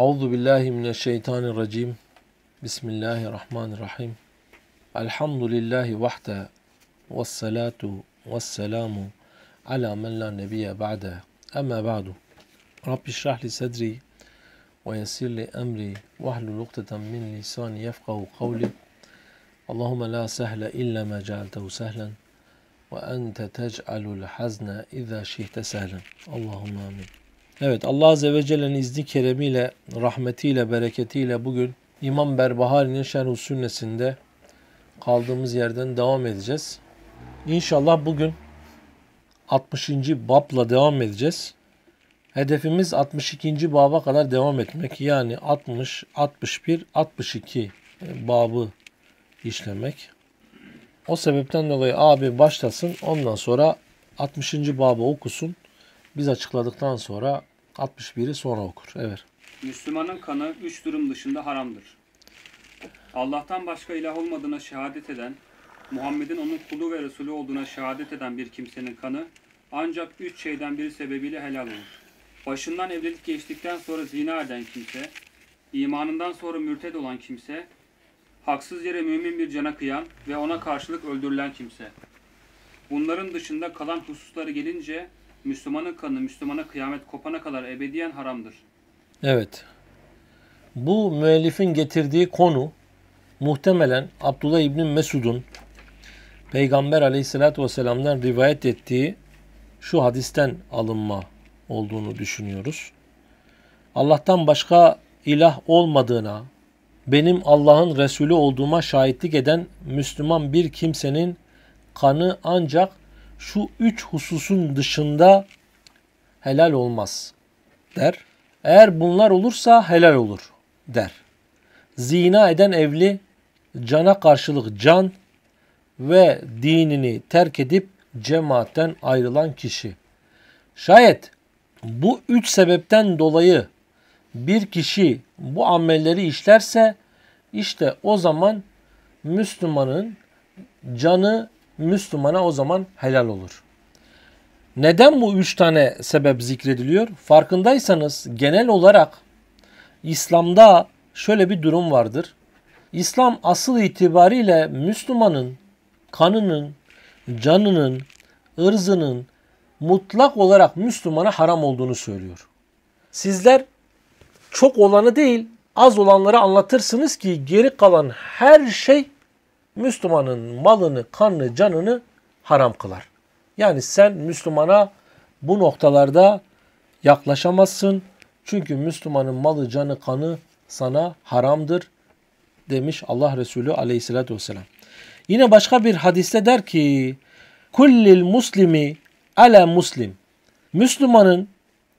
أعوذ بالله من الشيطان الرجيم بسم الله الرحمن الرحيم الحمد لله وحده والصلاة والسلام على من لا نبي بعده أما بعد رب اشرح لي صدري ويسر لي أمري واحلل لقطة من لساني يفقه قولي اللهم لا سهل إلا ما جعلته سهلا وأنت تجعل الحزن إذا شئت سهلا اللهم آمين Evet Allah Azze ve Celle'nin izni keremiyle, rahmetiyle, bereketiyle bugün İmam Berbahari'nin şerh Sünnesinde kaldığımız yerden devam edeceğiz. İnşallah bugün 60. babla devam edeceğiz. Hedefimiz 62. baba kadar devam etmek. Yani 60, 61, 62 babı işlemek. O sebepten dolayı abi başlasın ondan sonra 60. babı okusun. Biz açıkladıktan sonra 61'i sonra okur. Evet. Müslümanın kanı üç durum dışında haramdır. Allah'tan başka ilah olmadığına şehadet eden, Muhammed'in onun kulu ve Resulü olduğuna şehadet eden bir kimsenin kanı ancak üç şeyden biri sebebiyle helal olur. Başından evlilik geçtikten sonra zina eden kimse, imanından sonra mürted olan kimse, haksız yere mümin bir cana kıyan ve ona karşılık öldürülen kimse. Bunların dışında kalan hususları gelince Müslümanın kanı Müslümana kıyamet kopana kadar ebediyen haramdır. Evet. Bu müellifin getirdiği konu muhtemelen Abdullah İbni Mesud'un Peygamber aleyhissalatü vesselam'dan rivayet ettiği şu hadisten alınma olduğunu düşünüyoruz. Allah'tan başka ilah olmadığına, benim Allah'ın Resulü olduğuma şahitlik eden Müslüman bir kimsenin kanı ancak şu üç hususun dışında helal olmaz der. Eğer bunlar olursa helal olur der. Zina eden evli cana karşılık can ve dinini terk edip cemaatten ayrılan kişi. Şayet bu üç sebepten dolayı bir kişi bu amelleri işlerse işte o zaman Müslümanın canı Müslümana o zaman helal olur. Neden bu üç tane sebep zikrediliyor? Farkındaysanız genel olarak İslam'da şöyle bir durum vardır. İslam asıl itibariyle Müslümanın kanının, canının, ırzının mutlak olarak Müslümana haram olduğunu söylüyor. Sizler çok olanı değil az olanları anlatırsınız ki geri kalan her şey Müslümanın malını, kanını, canını haram kılar. Yani sen Müslümana bu noktalarda yaklaşamazsın. Çünkü Müslümanın malı, canı, kanı sana haramdır demiş Allah Resulü aleyhissalatü vesselam. Yine başka bir hadiste der ki Kullil muslimi ala muslim. Müslümanın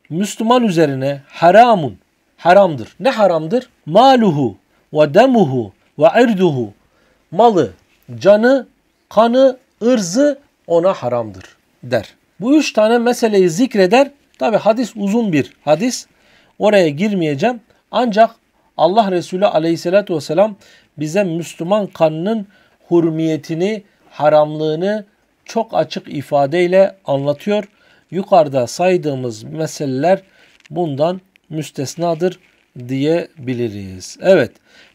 Müslüman üzerine haramun haramdır. Ne haramdır? Maluhu ve demuhu ve irduhu malı, canı, kanı, ırzı ona haramdır der. Bu üç tane meseleyi zikreder. Tabi hadis uzun bir hadis. Oraya girmeyeceğim. Ancak Allah Resulü aleyhissalatü vesselam bize Müslüman kanının hurmiyetini, haramlığını çok açık ifadeyle anlatıyor. Yukarıda saydığımız meseleler bundan müstesnadır diyebiliriz. Evet.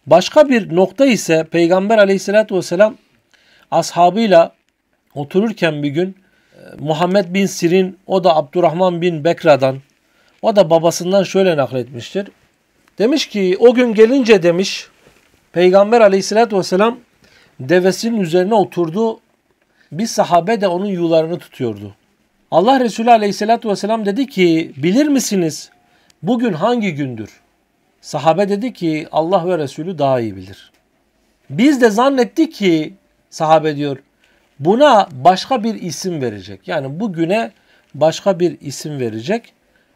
Başka bir nokta ise Peygamber aleyhissalatü vesselam ashabıyla otururken bir gün e, Muhammed bin Sirin o da Abdurrahman bin Bekra'dan o da babasından şöyle nakletmiştir. Demiş ki o gün gelince demiş Peygamber aleyhissalatü vesselam devesinin üzerine oturdu. Bir sahabe de onun yularını tutuyordu. Allah Resulü aleyhissalatü vesselam dedi ki bilir misiniz bugün hangi gündür? Sahabe dedi ki Allah ve Resulü daha iyi bilir. Biz de zannettik ki sahabe diyor buna başka bir isim verecek. Yani bugüne başka bir isim verecek.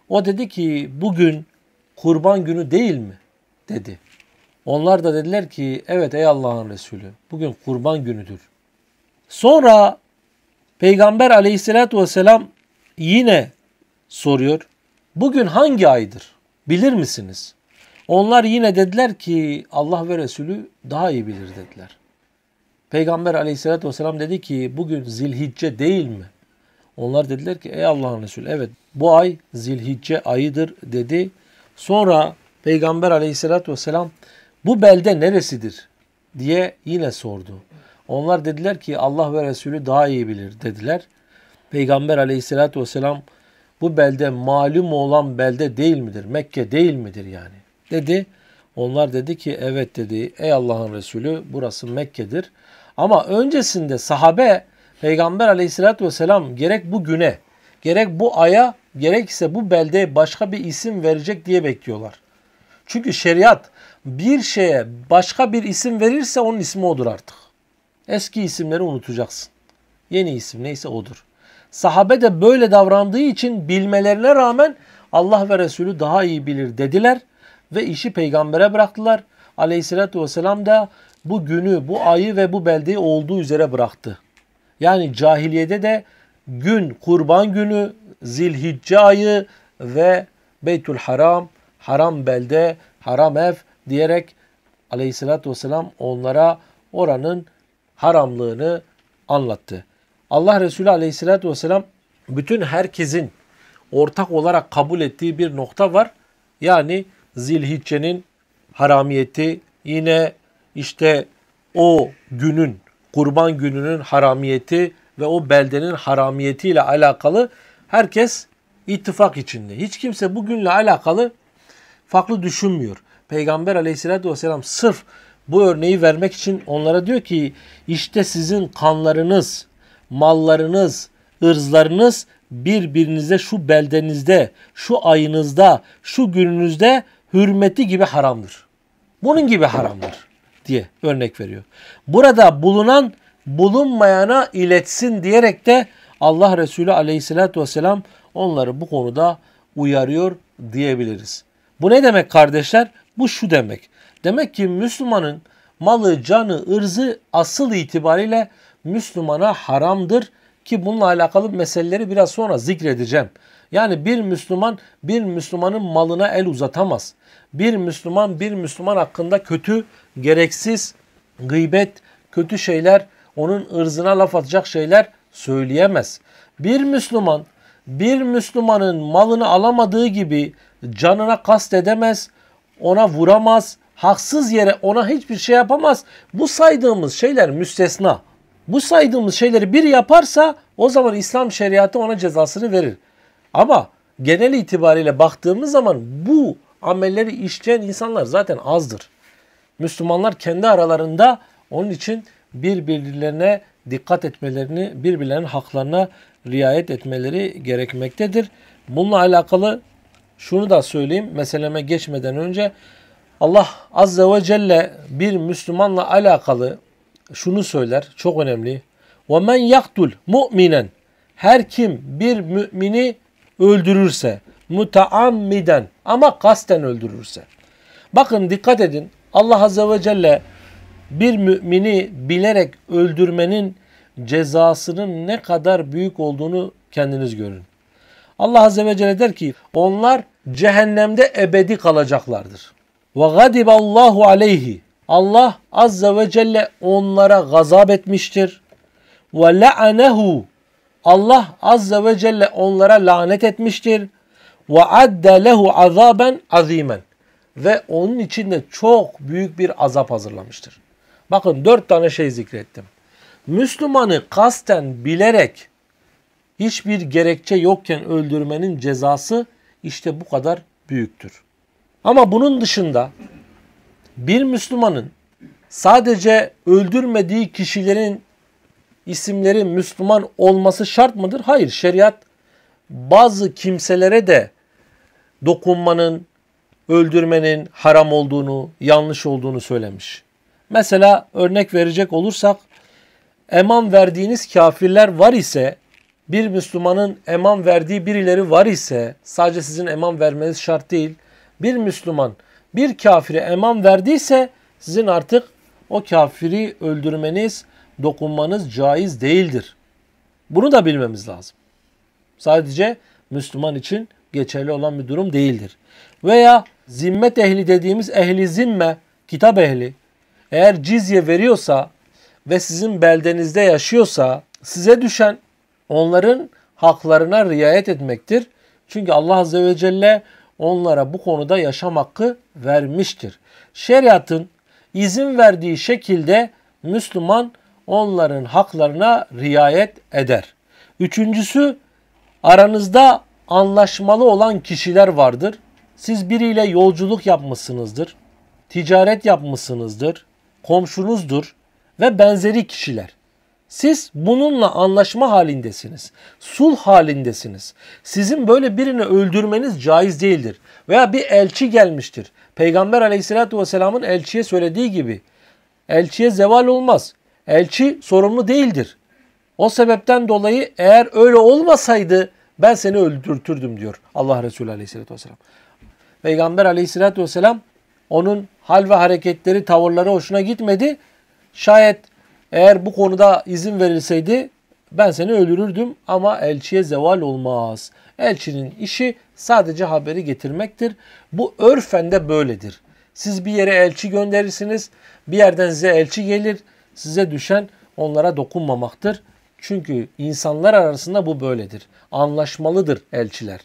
O dedi ki bugün kurban günü değil mi? dedi. Onlar da dediler ki evet ey Allah'ın Resulü bugün kurban günüdür. Sonra Peygamber aleyhissalatü vesselam yine soruyor. Bugün hangi aydır? Bilir misiniz? Onlar yine dediler ki Allah ve Resulü daha iyi bilir dediler. Peygamber aleyhissalatü vesselam dedi ki bugün zilhicce değil mi? Onlar dediler ki ey Allah'ın Resulü evet bu ay zilhicce ayıdır dedi. Sonra Peygamber aleyhissalatü vesselam bu belde neresidir diye yine sordu. Onlar dediler ki Allah ve Resulü daha iyi bilir dediler. Peygamber aleyhissalatü vesselam bu belde malum olan belde değil midir? Mekke değil midir yani? dedi. Onlar dedi ki evet dedi ey Allah'ın Resulü burası Mekke'dir. Ama öncesinde sahabe Peygamber aleyhissalatü vesselam gerek bu güne gerek bu aya gerekse bu beldeye başka bir isim verecek diye bekliyorlar. Çünkü şeriat bir şeye başka bir isim verirse onun ismi odur artık. Eski isimleri unutacaksın. Yeni isim neyse odur. Sahabe de böyle davrandığı için bilmelerine rağmen Allah ve Resulü daha iyi bilir dediler ve işi peygambere bıraktılar. Aleyhisselatü vesselam da bu günü, bu ayı ve bu beldeyi olduğu üzere bıraktı. Yani cahiliyede de gün, kurban günü, zilhicce ayı ve Beytül Haram, haram belde, haram ev diyerek aleyhissalatü vesselam onlara oranın haramlığını anlattı. Allah Resulü aleyhissalatü vesselam bütün herkesin ortak olarak kabul ettiği bir nokta var. Yani Zilhicce'nin haramiyeti yine işte o günün kurban gününün haramiyeti ve o beldenin haramiyetiyle alakalı herkes ittifak içinde. Hiç kimse bu günle alakalı farklı düşünmüyor. Peygamber aleyhissalatü vesselam sırf bu örneği vermek için onlara diyor ki işte sizin kanlarınız, mallarınız, ırzlarınız birbirinize şu beldenizde, şu ayınızda, şu gününüzde hürmeti gibi haramdır. Bunun gibi haramdır diye örnek veriyor. Burada bulunan bulunmayana iletsin diyerek de Allah Resulü aleyhissalatü vesselam onları bu konuda uyarıyor diyebiliriz. Bu ne demek kardeşler? Bu şu demek. Demek ki Müslümanın malı, canı, ırzı asıl itibariyle Müslümana haramdır ki bununla alakalı meseleleri biraz sonra zikredeceğim. Yani bir Müslüman bir Müslümanın malına el uzatamaz. Bir Müslüman bir Müslüman hakkında kötü, gereksiz, gıybet, kötü şeyler, onun ırzına laf atacak şeyler söyleyemez. Bir Müslüman bir Müslümanın malını alamadığı gibi canına kast edemez, ona vuramaz, haksız yere ona hiçbir şey yapamaz. Bu saydığımız şeyler müstesna. Bu saydığımız şeyleri bir yaparsa o zaman İslam şeriatı ona cezasını verir. Ama genel itibariyle baktığımız zaman bu amelleri işleyen insanlar zaten azdır. Müslümanlar kendi aralarında onun için birbirlerine dikkat etmelerini, birbirlerinin haklarına riayet etmeleri gerekmektedir. Bununla alakalı şunu da söyleyeyim meseleme geçmeden önce Allah Azze ve Celle bir Müslümanla alakalı şunu söyler çok önemli. وَمَنْ يَقْتُلْ مُؤْمِنًا Her kim bir mümini öldürürse mutaammiden ama kasten öldürürse. Bakın dikkat edin Allah Azze ve Celle bir mümini bilerek öldürmenin cezasının ne kadar büyük olduğunu kendiniz görün. Allah Azze ve Celle der ki onlar cehennemde ebedi kalacaklardır. Ve Allahu aleyhi. Allah Azze ve Celle onlara gazap etmiştir. Ve la'anehu Allah azze ve celle onlara lanet etmiştir. Ve adde lehu azaben azimen. Ve onun için de çok büyük bir azap hazırlamıştır. Bakın dört tane şey zikrettim. Müslümanı kasten bilerek hiçbir gerekçe yokken öldürmenin cezası işte bu kadar büyüktür. Ama bunun dışında bir Müslümanın sadece öldürmediği kişilerin isimleri Müslüman olması şart mıdır? Hayır. Şeriat bazı kimselere de dokunmanın, öldürmenin haram olduğunu, yanlış olduğunu söylemiş. Mesela örnek verecek olursak eman verdiğiniz kafirler var ise bir Müslümanın eman verdiği birileri var ise sadece sizin eman vermeniz şart değil. Bir Müslüman bir kafire eman verdiyse sizin artık o kafiri öldürmeniz dokunmanız caiz değildir. Bunu da bilmemiz lazım. Sadece Müslüman için geçerli olan bir durum değildir. Veya zimmet ehli dediğimiz ehli zimme, kitap ehli eğer cizye veriyorsa ve sizin beldenizde yaşıyorsa size düşen onların haklarına riayet etmektir. Çünkü Allah Azze ve Celle onlara bu konuda yaşam hakkı vermiştir. Şeriatın izin verdiği şekilde Müslüman onların haklarına riayet eder. Üçüncüsü aranızda anlaşmalı olan kişiler vardır. Siz biriyle yolculuk yapmışsınızdır, ticaret yapmışsınızdır, komşunuzdur ve benzeri kişiler. Siz bununla anlaşma halindesiniz. sul halindesiniz. Sizin böyle birini öldürmeniz caiz değildir. Veya bir elçi gelmiştir. Peygamber aleyhissalatü vesselamın elçiye söylediği gibi. Elçiye zeval olmaz. Elçi sorumlu değildir. O sebepten dolayı eğer öyle olmasaydı ben seni öldürtürdüm diyor Allah Resulü Aleyhisselatü Vesselam. Peygamber Aleyhisselatü Vesselam onun hal ve hareketleri, tavırları hoşuna gitmedi. Şayet eğer bu konuda izin verilseydi ben seni öldürürdüm ama elçiye zeval olmaz. Elçinin işi sadece haberi getirmektir. Bu örfen de böyledir. Siz bir yere elçi gönderirsiniz, bir yerden size elçi gelir. Size düşen onlara dokunmamaktır. Çünkü insanlar arasında bu böyledir. Anlaşmalıdır elçiler.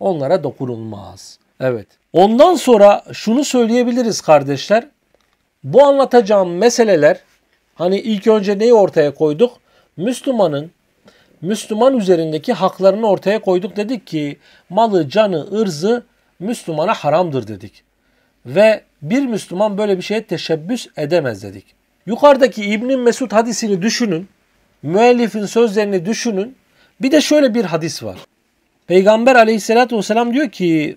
Onlara dokunulmaz. Evet. Ondan sonra şunu söyleyebiliriz kardeşler. Bu anlatacağım meseleler hani ilk önce neyi ortaya koyduk? Müslümanın Müslüman üzerindeki haklarını ortaya koyduk dedik ki malı, canı, ırzı Müslümana haramdır dedik. Ve bir Müslüman böyle bir şeye teşebbüs edemez dedik. Yukarıdaki İbn Mesud hadisini düşünün. Müellifin sözlerini düşünün. Bir de şöyle bir hadis var. Peygamber aleyhissalatü vesselam diyor ki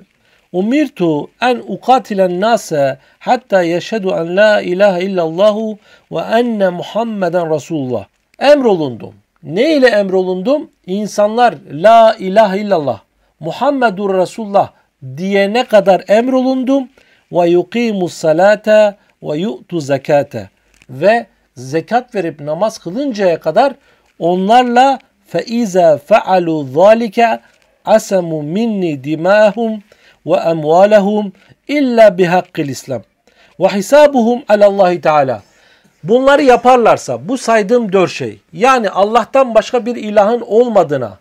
Umirtu en ukatilen nase hatta yeşhedü en la ilahe illallahu ve enne Muhammeden Resulullah. Emrolundum. Ne ile emrolundum? İnsanlar la ilahe illallah Muhammedur Resulullah diyene kadar emrolundum ve yuqimus salate ve yu'tu zekate ve zekat verip namaz kılıncaya kadar onlarla feize faalu zalike asemu minni dimahum ve emvalehum illa bihakkil İslam ve hisabuhum alallahi teala. Bunları yaparlarsa bu saydığım dört şey yani Allah'tan başka bir ilahın olmadığına,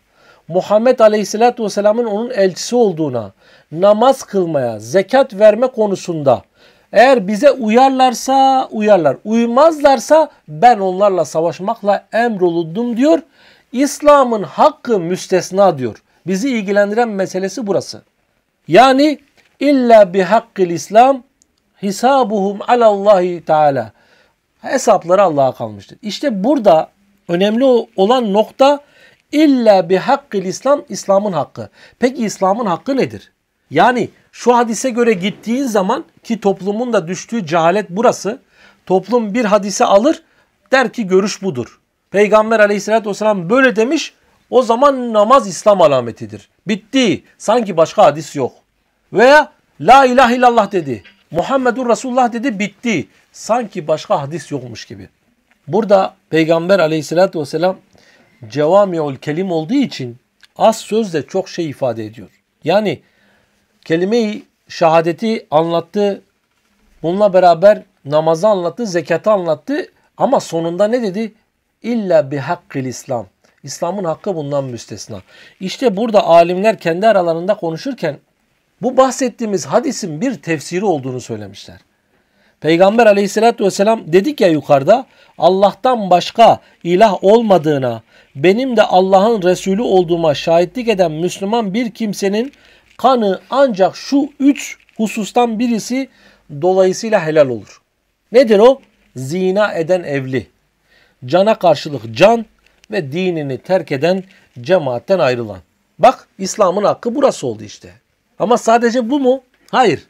Muhammed Aleyhisselatü Vesselam'ın onun elçisi olduğuna, namaz kılmaya, zekat verme konusunda eğer bize uyarlarsa uyarlar. Uymazlarsa ben onlarla savaşmakla emrolundum diyor. İslam'ın hakkı müstesna diyor. Bizi ilgilendiren meselesi burası. Yani illa bi hakkil İslam hisabuhum alallahi teala. Hesapları Allah'a kalmıştır. İşte burada önemli olan nokta illa bi hakkil İslam İslam'ın hakkı. Peki İslam'ın hakkı nedir? Yani şu hadise göre gittiğin zaman ki toplumun da düştüğü cehalet burası. Toplum bir hadise alır der ki görüş budur. Peygamber aleyhissalatü vesselam böyle demiş o zaman namaz İslam alametidir. Bitti. Sanki başka hadis yok. Veya la ilahe illallah dedi. Muhammedur Resulullah dedi bitti. Sanki başka hadis yokmuş gibi. Burada Peygamber aleyhissalatü vesselam cevami ol kelim olduğu için az sözle çok şey ifade ediyor. Yani kelime-i şehadeti anlattı. Bununla beraber namazı anlattı, zekatı anlattı. Ama sonunda ne dedi? İlla bihakkil İslam. İslam'ın hakkı bundan müstesna. İşte burada alimler kendi aralarında konuşurken bu bahsettiğimiz hadisin bir tefsiri olduğunu söylemişler. Peygamber aleyhissalatü vesselam dedik ya yukarıda Allah'tan başka ilah olmadığına benim de Allah'ın Resulü olduğuma şahitlik eden Müslüman bir kimsenin kanı ancak şu üç husustan birisi dolayısıyla helal olur. Nedir o? Zina eden evli, cana karşılık can ve dinini terk eden cemaatten ayrılan. Bak İslam'ın hakkı burası oldu işte. Ama sadece bu mu? Hayır.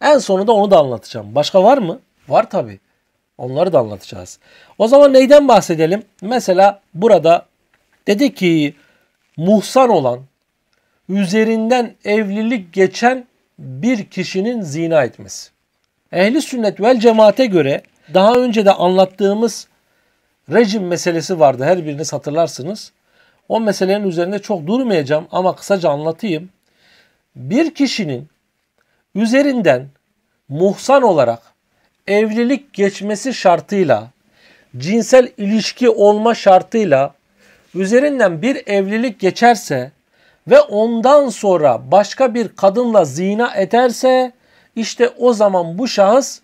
En sonunda onu da anlatacağım. Başka var mı? Var tabi. Onları da anlatacağız. O zaman neyden bahsedelim? Mesela burada dedi ki muhsan olan üzerinden evlilik geçen bir kişinin zina etmesi. Ehli sünnet vel cemaate göre daha önce de anlattığımız rejim meselesi vardı. Her birini hatırlarsınız. O meselenin üzerinde çok durmayacağım ama kısaca anlatayım. Bir kişinin üzerinden muhsan olarak evlilik geçmesi şartıyla, cinsel ilişki olma şartıyla üzerinden bir evlilik geçerse ve ondan sonra başka bir kadınla zina ederse işte o zaman bu şahıs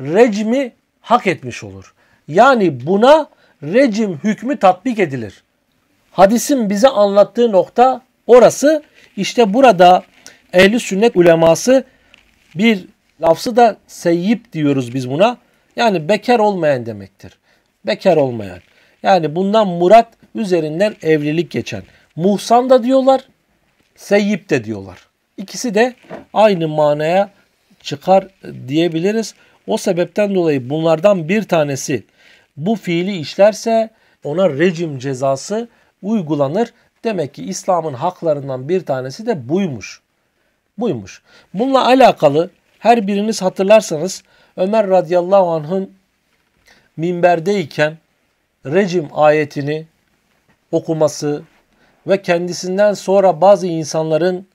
recmi hak etmiş olur. Yani buna recim hükmü tatbik edilir. Hadisin bize anlattığı nokta orası. İşte burada ehli sünnet uleması bir lafzı da seyyip diyoruz biz buna. Yani bekar olmayan demektir. Bekar olmayan. Yani bundan murat üzerinden evlilik geçen. Muhsan da diyorlar. Seyyip de diyorlar. İkisi de aynı manaya çıkar diyebiliriz. O sebepten dolayı bunlardan bir tanesi bu fiili işlerse ona rejim cezası uygulanır. Demek ki İslam'ın haklarından bir tanesi de buymuş. Buymuş. Bununla alakalı her biriniz hatırlarsanız Ömer radıyallahu anh'ın minberdeyken rejim ayetini okuması, ve kendisinden sonra bazı insanların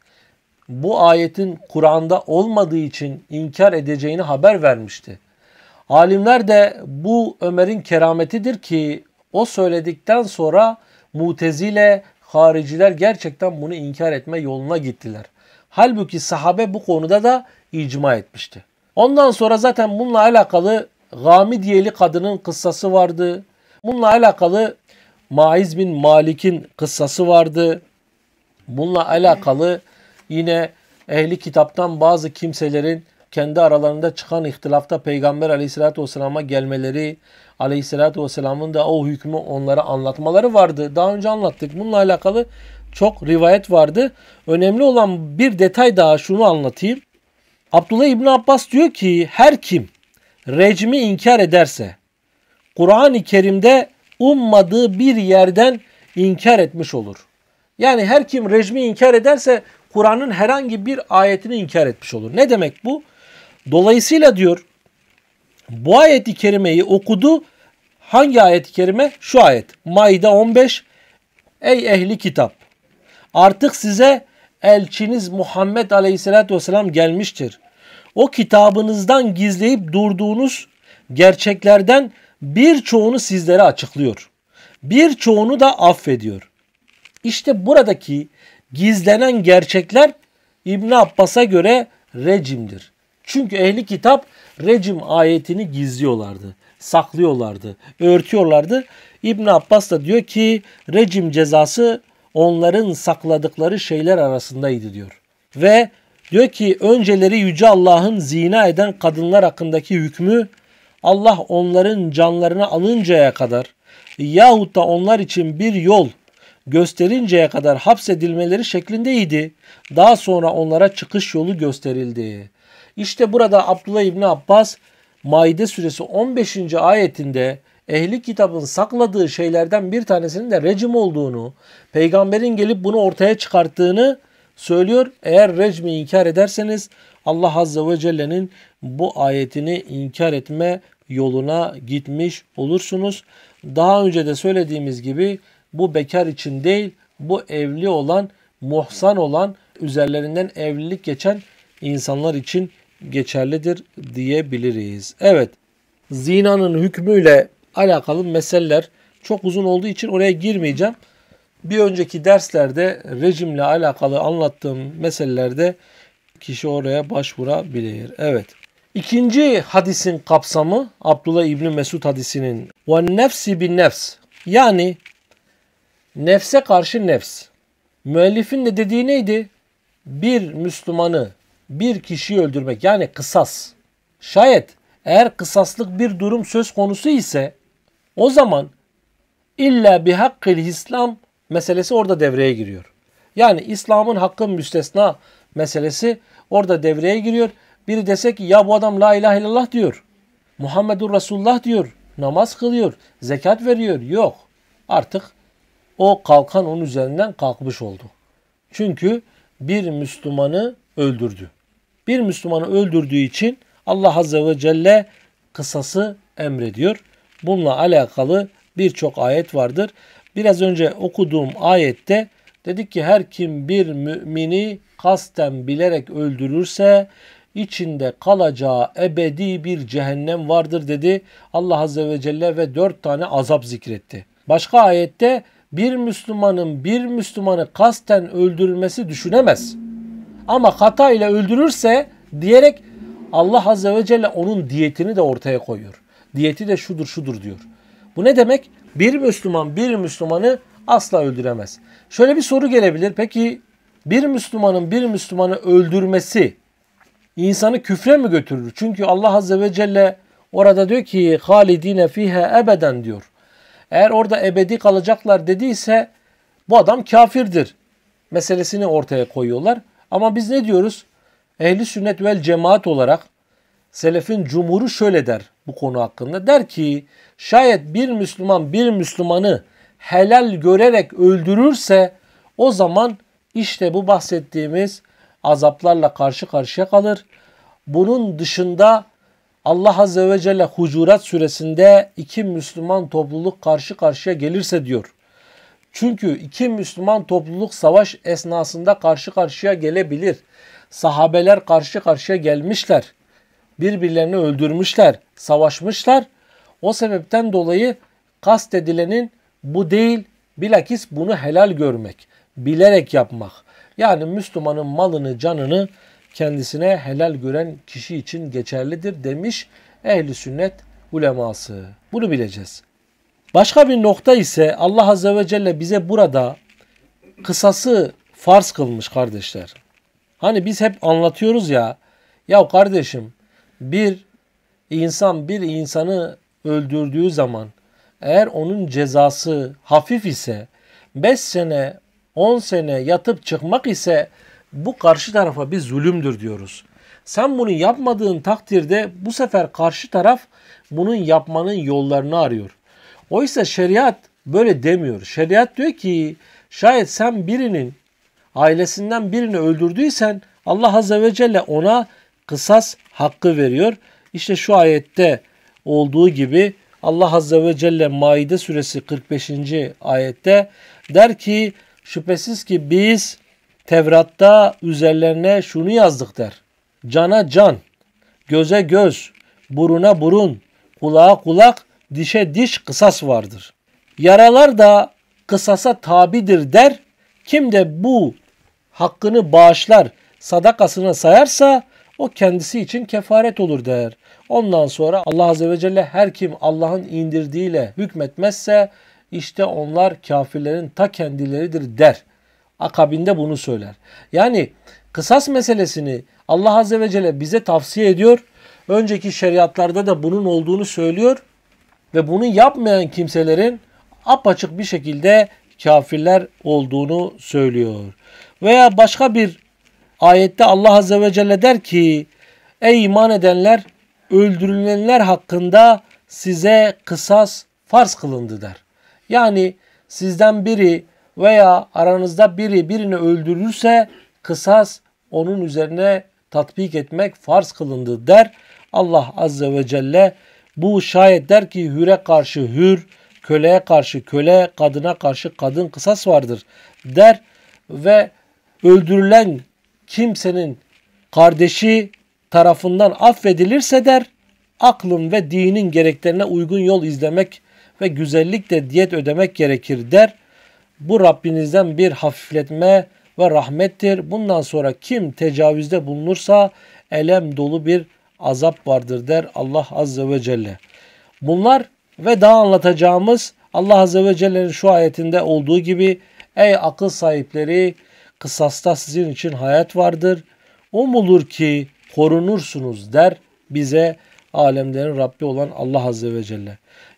bu ayetin Kur'an'da olmadığı için inkar edeceğini haber vermişti. Alimler de bu Ömer'in kerametidir ki o söyledikten sonra mutezile hariciler gerçekten bunu inkar etme yoluna gittiler. Halbuki sahabe bu konuda da icma etmişti. Ondan sonra zaten bununla alakalı Gamidiyeli kadının kıssası vardı. Bununla alakalı Maiz bin Malik'in kıssası vardı. Bununla alakalı yine ehli kitaptan bazı kimselerin kendi aralarında çıkan ihtilafta Peygamber aleyhissalatü vesselama gelmeleri, aleyhissalatü vesselamın da o hükmü onlara anlatmaları vardı. Daha önce anlattık. Bununla alakalı çok rivayet vardı. Önemli olan bir detay daha şunu anlatayım. Abdullah İbni Abbas diyor ki her kim recmi inkar ederse Kur'an-ı Kerim'de ummadığı bir yerden inkar etmiş olur. Yani her kim rejmi inkar ederse Kur'an'ın herhangi bir ayetini inkar etmiş olur. Ne demek bu? Dolayısıyla diyor bu ayeti kerimeyi okudu. Hangi ayet-i kerime? Şu ayet. Maide 15. Ey ehli kitap! Artık size elçiniz Muhammed Aleyhisselatü Vesselam gelmiştir. O kitabınızdan gizleyip durduğunuz gerçeklerden birçoğunu sizlere açıklıyor. Birçoğunu da affediyor. İşte buradaki gizlenen gerçekler İbn Abbas'a göre rejimdir. Çünkü ehli kitap rejim ayetini gizliyorlardı, saklıyorlardı, örtüyorlardı. İbn Abbas da diyor ki rejim cezası onların sakladıkları şeyler arasındaydı diyor. Ve diyor ki önceleri yüce Allah'ın zina eden kadınlar hakkındaki hükmü Allah onların canlarını alıncaya kadar yahut da onlar için bir yol gösterinceye kadar hapsedilmeleri şeklindeydi. Daha sonra onlara çıkış yolu gösterildi. İşte burada Abdullah İbni Abbas Maide suresi 15. ayetinde ehli kitabın sakladığı şeylerden bir tanesinin de rejim olduğunu, peygamberin gelip bunu ortaya çıkarttığını söylüyor. Eğer rejimi inkar ederseniz Allah Azze ve Celle'nin bu ayetini inkar etme yoluna gitmiş olursunuz. Daha önce de söylediğimiz gibi bu bekar için değil bu evli olan, muhsan olan, üzerlerinden evlilik geçen insanlar için geçerlidir diyebiliriz. Evet, zinanın hükmüyle alakalı meseleler çok uzun olduğu için oraya girmeyeceğim. Bir önceki derslerde rejimle alakalı anlattığım meselelerde kişi oraya başvurabilir. Evet. İkinci hadisin kapsamı Abdullah İbni Mesud hadisinin ve nefsi bin nefs yani nefse karşı nefs. Müellifin de dediği neydi? Bir Müslümanı bir kişiyi öldürmek yani kısas. Şayet eğer kısaslık bir durum söz konusu ise o zaman illa bi hakkil İslam meselesi orada devreye giriyor. Yani İslam'ın hakkın müstesna meselesi orada devreye giriyor. Biri dese ki ya bu adam la ilahe illallah diyor. Muhammedur Resulullah diyor. Namaz kılıyor. Zekat veriyor. Yok. Artık o kalkan onun üzerinden kalkmış oldu. Çünkü bir Müslümanı öldürdü. Bir Müslümanı öldürdüğü için Allah Azze ve Celle kısası emrediyor. Bununla alakalı birçok ayet vardır. Biraz önce okuduğum ayette dedik ki her kim bir mümini kasten bilerek öldürürse içinde kalacağı ebedi bir cehennem vardır dedi Allah Azze ve Celle ve dört tane azap zikretti. Başka ayette bir Müslümanın bir Müslümanı kasten öldürülmesi düşünemez. Ama hata ile öldürürse diyerek Allah Azze ve Celle onun diyetini de ortaya koyuyor. Diyeti de şudur şudur diyor. Bu ne demek? Bir Müslüman bir Müslümanı asla öldüremez. Şöyle bir soru gelebilir. Peki bir Müslümanın bir Müslümanı öldürmesi insanı küfre mi götürür? Çünkü Allah Azze ve Celle orada diyor ki halidine fihe ebeden diyor. Eğer orada ebedi kalacaklar dediyse bu adam kafirdir meselesini ortaya koyuyorlar. Ama biz ne diyoruz? Ehli sünnet vel cemaat olarak selefin cumhuru şöyle der bu konu hakkında. Der ki şayet bir Müslüman bir Müslümanı helal görerek öldürürse o zaman işte bu bahsettiğimiz azaplarla karşı karşıya kalır. Bunun dışında Allah Azze ve Celle Hucurat suresinde iki Müslüman topluluk karşı karşıya gelirse diyor. Çünkü iki Müslüman topluluk savaş esnasında karşı karşıya gelebilir. Sahabeler karşı karşıya gelmişler. Birbirlerini öldürmüşler, savaşmışlar. O sebepten dolayı kastedilenin bu değil, bilakis bunu helal görmek, bilerek yapmak. Yani Müslümanın malını, canını kendisine helal gören kişi için geçerlidir demiş ehli sünnet uleması. Bunu bileceğiz. Başka bir nokta ise Allah Azze ve Celle bize burada kısası farz kılmış kardeşler. Hani biz hep anlatıyoruz ya, ya kardeşim bir insan bir insanı öldürdüğü zaman eğer onun cezası hafif ise 5 sene 10 sene yatıp çıkmak ise bu karşı tarafa bir zulümdür diyoruz. Sen bunu yapmadığın takdirde bu sefer karşı taraf bunun yapmanın yollarını arıyor. Oysa şeriat böyle demiyor. Şeriat diyor ki şayet sen birinin ailesinden birini öldürdüysen Allah Azze ve Celle ona kısas hakkı veriyor. İşte şu ayette olduğu gibi Allah Azze ve Celle Maide suresi 45. ayette der ki Şüphesiz ki biz Tevrat'ta üzerlerine şunu yazdık der. Cana can, göze göz, buruna burun, kulağa kulak, dişe diş kısas vardır. Yaralar da kısasa tabidir der. Kim de bu hakkını bağışlar, sadakasına sayarsa o kendisi için kefaret olur der. Ondan sonra Allah Azze ve Celle her kim Allah'ın indirdiğiyle hükmetmezse işte onlar kafirlerin ta kendileridir der. Akabinde bunu söyler. Yani kısas meselesini Allah Azze ve Celle bize tavsiye ediyor. Önceki şeriatlarda da bunun olduğunu söylüyor. Ve bunu yapmayan kimselerin apaçık bir şekilde kafirler olduğunu söylüyor. Veya başka bir ayette Allah Azze ve Celle der ki Ey iman edenler öldürülenler hakkında size kısas farz kılındı der. Yani sizden biri veya aranızda biri birini öldürürse kısas onun üzerine tatbik etmek farz kılındı der. Allah Azze ve Celle bu şayet der ki hüre karşı hür, köleye karşı köle, kadına karşı kadın kısas vardır der ve öldürülen kimsenin kardeşi tarafından affedilirse der aklın ve dinin gereklerine uygun yol izlemek ve güzellikle diyet ödemek gerekir der. Bu Rabbinizden bir hafifletme ve rahmettir. Bundan sonra kim tecavüzde bulunursa elem dolu bir azap vardır der Allah Azze ve Celle. Bunlar ve daha anlatacağımız Allah Azze ve Celle'nin şu ayetinde olduğu gibi ey akıl sahipleri kısasta sizin için hayat vardır. Umulur ki korunursunuz der bize alemlerin Rabbi olan Allah Azze ve Celle.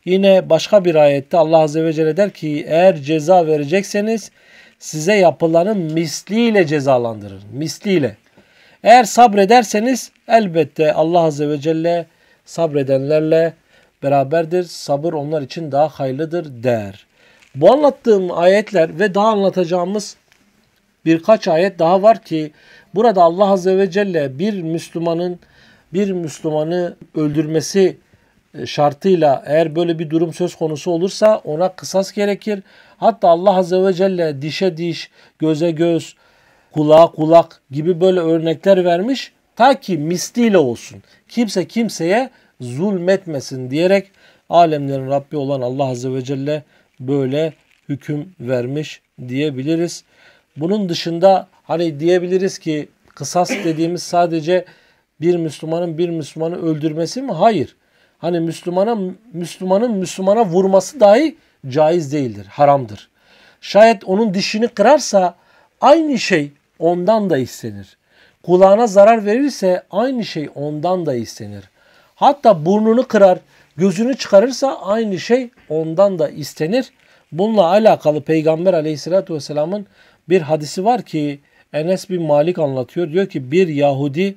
Yine başka bir ayette Allah Azze ve Celle der ki eğer ceza verecekseniz size yapılanın misliyle cezalandırır. Misliyle. Eğer sabrederseniz elbette Allah Azze ve Celle sabredenlerle beraberdir. Sabır onlar için daha hayırlıdır der. Bu anlattığım ayetler ve daha anlatacağımız birkaç ayet daha var ki burada Allah Azze ve Celle bir Müslümanın bir Müslümanı öldürmesi e, şartıyla eğer böyle bir durum söz konusu olursa ona kısas gerekir. Hatta Allah Azze ve Celle dişe diş, göze göz, kulağa kulak gibi böyle örnekler vermiş. Ta ki misliyle olsun. Kimse kimseye zulmetmesin diyerek alemlerin Rabbi olan Allah Azze ve Celle böyle hüküm vermiş diyebiliriz. Bunun dışında hani diyebiliriz ki kısas dediğimiz sadece bir Müslümanın bir Müslümanı öldürmesi mi? Hayır. Hani Müslümana Müslümanın Müslümana vurması dahi caiz değildir, haramdır. Şayet onun dişini kırarsa aynı şey ondan da istenir. Kulağına zarar verirse aynı şey ondan da istenir. Hatta burnunu kırar, gözünü çıkarırsa aynı şey ondan da istenir. Bununla alakalı Peygamber Aleyhisselatü vesselamın bir hadisi var ki Enes bin Malik anlatıyor. Diyor ki bir Yahudi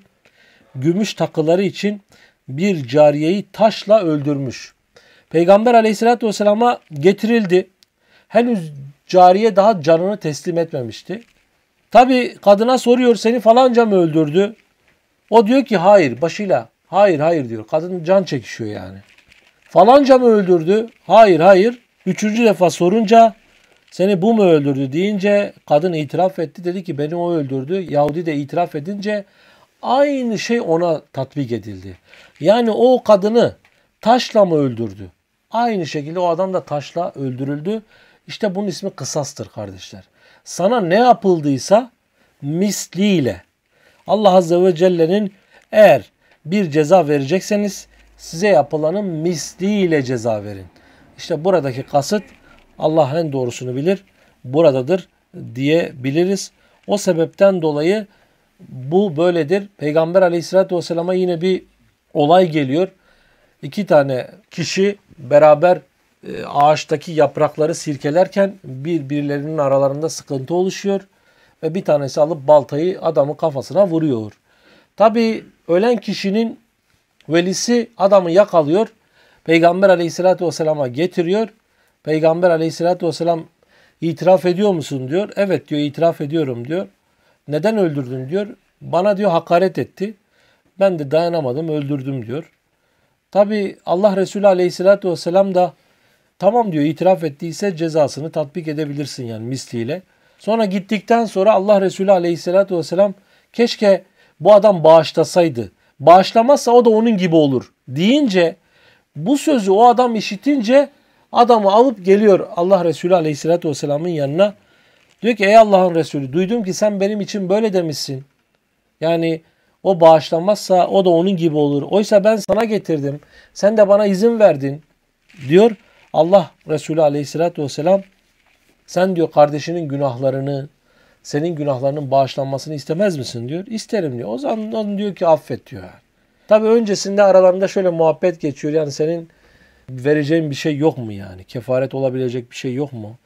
gümüş takıları için bir cariyeyi taşla öldürmüş. Peygamber aleyhissalatü vesselama getirildi. Henüz cariye daha canını teslim etmemişti. Tabi kadına soruyor seni falanca mı öldürdü? O diyor ki hayır başıyla. Hayır hayır diyor. Kadın can çekişiyor yani. Falanca mı öldürdü? Hayır hayır. Üçüncü defa sorunca seni bu mu öldürdü deyince kadın itiraf etti. Dedi ki beni o öldürdü. Yahudi de itiraf edince Aynı şey ona tatbik edildi. Yani o kadını taşla mı öldürdü? Aynı şekilde o adam da taşla öldürüldü. İşte bunun ismi kısastır kardeşler. Sana ne yapıldıysa misliyle. Allah Azze ve Celle'nin eğer bir ceza verecekseniz size yapılanın misliyle ceza verin. İşte buradaki kasıt Allah en doğrusunu bilir. Buradadır diyebiliriz. O sebepten dolayı bu böyledir. Peygamber aleyhissalatü vesselama yine bir olay geliyor. İki tane kişi beraber e, ağaçtaki yaprakları sirkelerken birbirlerinin aralarında sıkıntı oluşuyor. Ve bir tanesi alıp baltayı adamın kafasına vuruyor. Tabi ölen kişinin velisi adamı yakalıyor. Peygamber aleyhissalatü vesselama getiriyor. Peygamber aleyhissalatü vesselam itiraf ediyor musun diyor. Evet diyor itiraf ediyorum diyor. Neden öldürdün diyor. Bana diyor hakaret etti. Ben de dayanamadım öldürdüm diyor. Tabi Allah Resulü aleyhissalatü vesselam da tamam diyor itiraf ettiyse cezasını tatbik edebilirsin yani misliyle. Sonra gittikten sonra Allah Resulü aleyhissalatü vesselam keşke bu adam bağışlasaydı. Bağışlamazsa o da onun gibi olur deyince bu sözü o adam işitince adamı alıp geliyor Allah Resulü aleyhissalatü vesselamın yanına. Diyor ki ey Allah'ın Resulü duydum ki sen benim için böyle demişsin. Yani o bağışlanmazsa o da onun gibi olur. Oysa ben sana getirdim. Sen de bana izin verdin. Diyor Allah Resulü aleyhissalatü vesselam sen diyor kardeşinin günahlarını senin günahlarının bağışlanmasını istemez misin diyor. İsterim diyor. O zaman diyor ki affet diyor. Tabi öncesinde aralarında şöyle muhabbet geçiyor. Yani senin vereceğin bir şey yok mu yani? Kefaret olabilecek bir şey yok mu?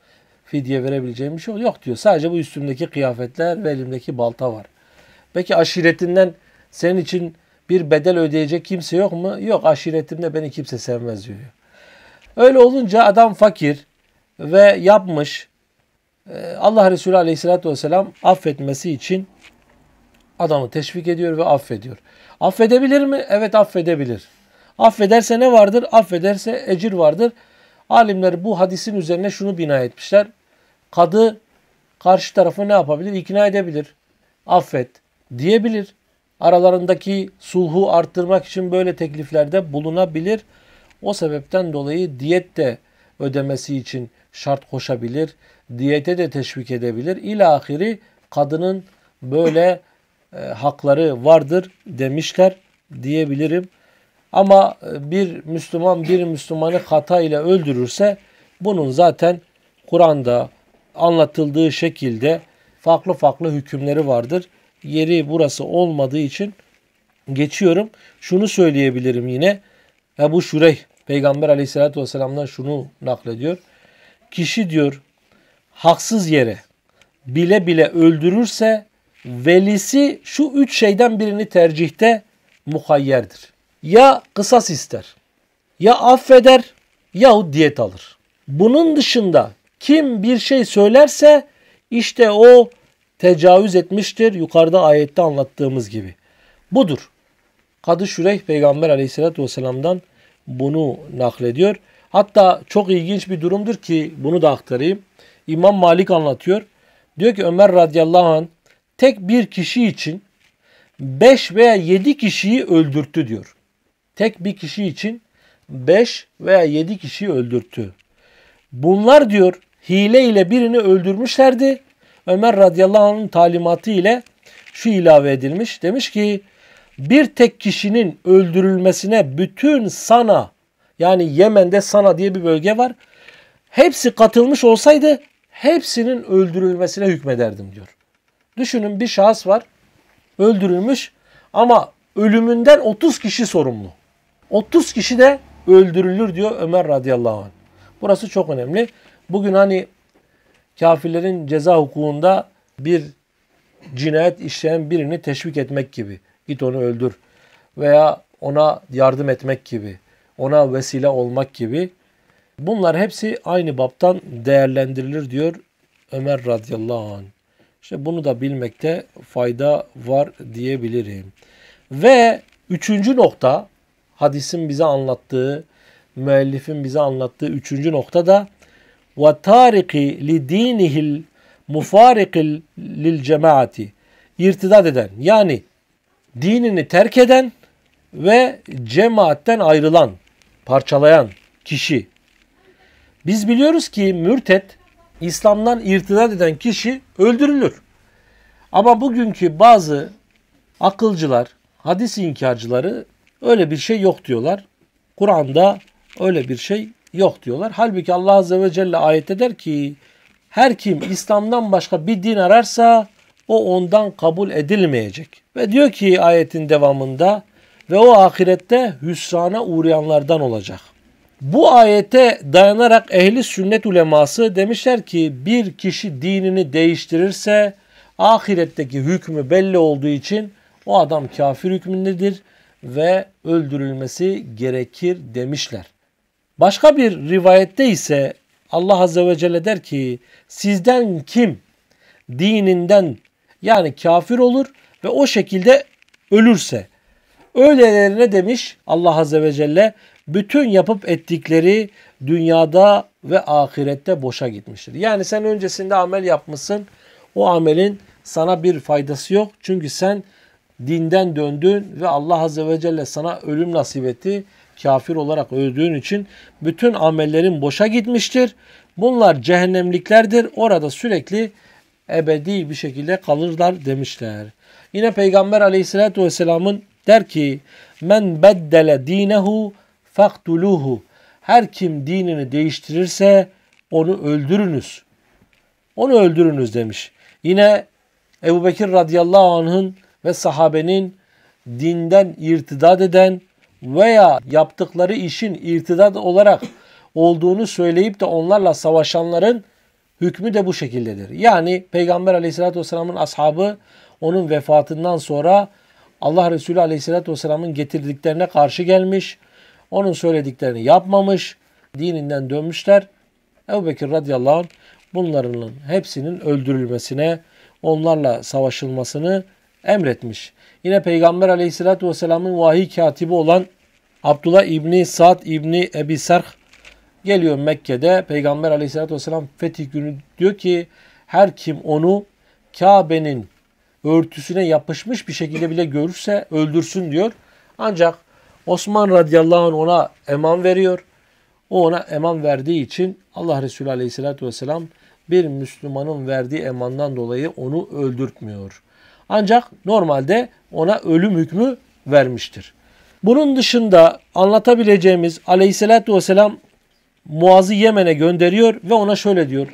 fidye verebileceğim bir şey yok diyor. Sadece bu üstümdeki kıyafetler ve elimdeki balta var. Peki aşiretinden senin için bir bedel ödeyecek kimse yok mu? Yok aşiretimde beni kimse sevmez diyor. Öyle olunca adam fakir ve yapmış. E, Allah Resulü Aleyhisselatü vesselam affetmesi için adamı teşvik ediyor ve affediyor. Affedebilir mi? Evet affedebilir. Affederse ne vardır? Affederse ecir vardır. Alimler bu hadisin üzerine şunu bina etmişler kadı karşı tarafı ne yapabilir? İkna edebilir. Affet diyebilir. Aralarındaki sulhu arttırmak için böyle tekliflerde bulunabilir. O sebepten dolayı diyet de ödemesi için şart koşabilir. Diyete de teşvik edebilir. İlahiri kadının böyle e, hakları vardır demişler diyebilirim. Ama e, bir Müslüman bir Müslümanı hata ile öldürürse bunun zaten Kur'an'da, anlatıldığı şekilde farklı farklı hükümleri vardır. Yeri burası olmadığı için geçiyorum. Şunu söyleyebilirim yine. Ebu Şureyh Peygamber aleyhissalatü vesselam'dan şunu naklediyor. Kişi diyor haksız yere bile bile öldürürse velisi şu üç şeyden birini tercihte muhayyerdir. Ya kısas ister, ya affeder yahut diyet alır. Bunun dışında kim bir şey söylerse işte o tecavüz etmiştir yukarıda ayette anlattığımız gibi. Budur. Kadı Şüreyh Peygamber aleyhissalatü vesselam'dan bunu naklediyor. Hatta çok ilginç bir durumdur ki bunu da aktarayım. İmam Malik anlatıyor. Diyor ki Ömer radıyallahu anh tek bir kişi için 5 veya 7 kişiyi öldürttü diyor. Tek bir kişi için 5 veya 7 kişiyi öldürttü. Bunlar diyor hile ile birini öldürmüşlerdi. Ömer radıyallahu anh'ın talimatı ile şu ilave edilmiş. Demiş ki bir tek kişinin öldürülmesine bütün Sana yani Yemen'de Sana diye bir bölge var. Hepsi katılmış olsaydı hepsinin öldürülmesine hükmederdim diyor. Düşünün bir şahıs var öldürülmüş ama ölümünden 30 kişi sorumlu. 30 kişi de öldürülür diyor Ömer radıyallahu anh. Burası çok önemli. Bugün hani kafirlerin ceza hukukunda bir cinayet işleyen birini teşvik etmek gibi. Git onu öldür veya ona yardım etmek gibi, ona vesile olmak gibi. Bunlar hepsi aynı baptan değerlendirilir diyor Ömer radıyallahu anh. İşte bunu da bilmekte fayda var diyebilirim. Ve üçüncü nokta hadisin bize anlattığı müellifin bize anlattığı üçüncü nokta da وَتَارِقِ لِد۪ينِهِ الْمُفَارِقِ لِلْجَمَاعَةِ İrtidat eden yani dinini terk eden ve cemaatten ayrılan, parçalayan kişi. Biz biliyoruz ki mürtet, İslam'dan irtidat eden kişi öldürülür. Ama bugünkü bazı akılcılar, hadis inkarcıları öyle bir şey yok diyorlar. Kur'an'da Öyle bir şey yok diyorlar. Halbuki Allah Azze ve Celle ayette der ki her kim İslam'dan başka bir din ararsa o ondan kabul edilmeyecek. Ve diyor ki ayetin devamında ve o ahirette hüsrana uğrayanlardan olacak. Bu ayete dayanarak ehli sünnet uleması demişler ki bir kişi dinini değiştirirse ahiretteki hükmü belli olduğu için o adam kafir hükmündedir ve öldürülmesi gerekir demişler. Başka bir rivayette ise Allah Azze ve Celle der ki sizden kim dininden yani kafir olur ve o şekilde ölürse öylelerine demiş Allah Azze ve Celle bütün yapıp ettikleri dünyada ve ahirette boşa gitmiştir. Yani sen öncesinde amel yapmışsın. O amelin sana bir faydası yok. Çünkü sen dinden döndün ve Allah Azze ve Celle sana ölüm nasip etti kafir olarak öldüğün için bütün amellerin boşa gitmiştir. Bunlar cehennemliklerdir. Orada sürekli ebedi bir şekilde kalırlar demişler. Yine Peygamber aleyhissalatü vesselamın der ki men beddele dinehu faktuluhu her kim dinini değiştirirse onu öldürünüz. Onu öldürünüz demiş. Yine Ebu Bekir radıyallahu anh'ın ve sahabenin dinden irtidad eden veya yaptıkları işin irtidat olarak olduğunu söyleyip de onlarla savaşanların hükmü de bu şekildedir. Yani Peygamber aleyhissalatü vesselamın ashabı onun vefatından sonra Allah Resulü aleyhissalatü vesselamın getirdiklerine karşı gelmiş. Onun söylediklerini yapmamış. Dininden dönmüşler. Ebu Bekir radıyallahu anh bunların hepsinin öldürülmesine, onlarla savaşılmasını emretmiş. Yine Peygamber aleyhissalatü vesselamın vahiy katibi olan Abdullah İbni Sa'd İbni Ebi Serh geliyor Mekke'de. Peygamber aleyhissalatü vesselam fetih günü diyor ki her kim onu Kabe'nin örtüsüne yapışmış bir şekilde bile görürse öldürsün diyor. Ancak Osman radıyallahu anh ona eman veriyor. O ona eman verdiği için Allah Resulü aleyhissalatü vesselam bir Müslümanın verdiği emandan dolayı onu öldürtmüyor. Ancak normalde ona ölüm hükmü vermiştir. Bunun dışında anlatabileceğimiz aleyhissalatü vesselam Muaz'ı Yemen'e gönderiyor ve ona şöyle diyor.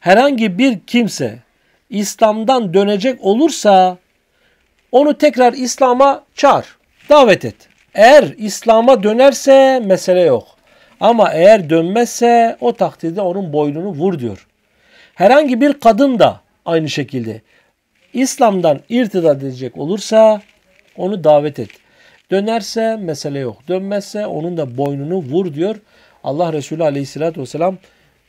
Herhangi bir kimse İslam'dan dönecek olursa onu tekrar İslam'a çağır, davet et. Eğer İslam'a dönerse mesele yok. Ama eğer dönmezse o takdirde onun boynunu vur diyor. Herhangi bir kadın da aynı şekilde İslam'dan irtidat edecek olursa onu davet et. Dönerse mesele yok. Dönmezse onun da boynunu vur diyor. Allah Resulü aleyhissalatü vesselam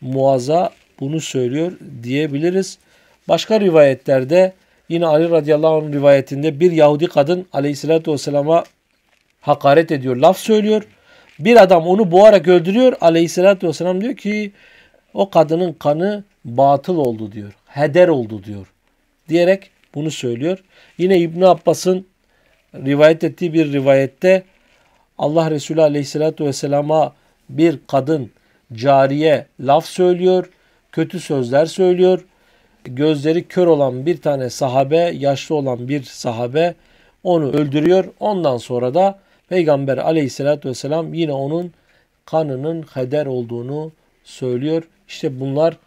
muaza bunu söylüyor diyebiliriz. Başka rivayetlerde yine Ali radıyallahu anh rivayetinde bir Yahudi kadın aleyhissalatü vesselama hakaret ediyor, laf söylüyor. Bir adam onu boğarak öldürüyor. Aleyhissalatü vesselam diyor ki o kadının kanı batıl oldu diyor. Heder oldu diyor diyerek bunu söylüyor. Yine İbn Abbas'ın rivayet ettiği bir rivayette Allah Resulü Aleyhisselatü Vesselam'a bir kadın cariye laf söylüyor, kötü sözler söylüyor. Gözleri kör olan bir tane sahabe, yaşlı olan bir sahabe onu öldürüyor. Ondan sonra da Peygamber Aleyhisselatü vesselam yine onun kanının heder olduğunu söylüyor. İşte bunlar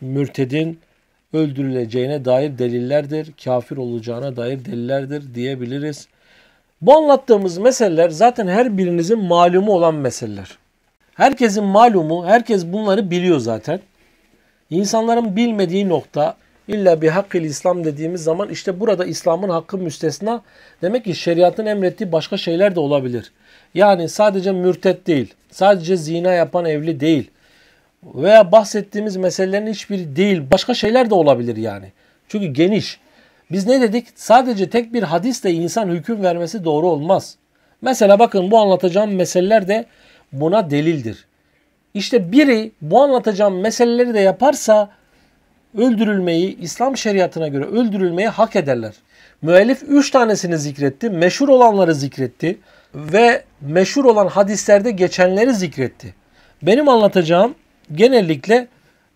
mürtedin öldürüleceğine dair delillerdir, kafir olacağına dair delillerdir diyebiliriz. Bu anlattığımız meseleler zaten her birinizin malumu olan meseleler. Herkesin malumu, herkes bunları biliyor zaten. İnsanların bilmediği nokta illa bir hakkıyla İslam dediğimiz zaman işte burada İslam'ın hakkı müstesna. Demek ki şeriatın emrettiği başka şeyler de olabilir. Yani sadece mürtet değil, sadece zina yapan evli değil, veya bahsettiğimiz meselelerin hiçbiri değil. Başka şeyler de olabilir yani. Çünkü geniş. Biz ne dedik? Sadece tek bir hadisle insan hüküm vermesi doğru olmaz. Mesela bakın bu anlatacağım meseleler de buna delildir. İşte biri bu anlatacağım meseleleri de yaparsa öldürülmeyi İslam şeriatına göre öldürülmeyi hak ederler. Müellif üç tanesini zikretti. Meşhur olanları zikretti ve meşhur olan hadislerde geçenleri zikretti. Benim anlatacağım genellikle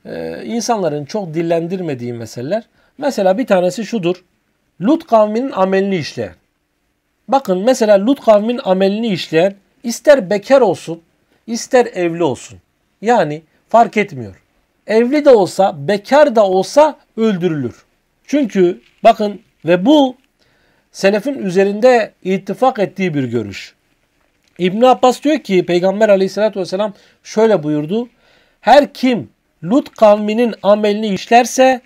e, insanların çok dillendirmediği meseleler. Mesela bir tanesi şudur. Lut kavminin amelini işleyen. Bakın mesela Lut kavminin amelini işleyen ister bekar olsun, ister evli olsun. Yani fark etmiyor. Evli de olsa, bekar da olsa öldürülür. Çünkü bakın ve bu selefin üzerinde ittifak ettiği bir görüş. İbn Abbas diyor ki Peygamber Aleyhisselatü vesselam şöyle buyurdu. Her kim Lut kavminin amelini işlerse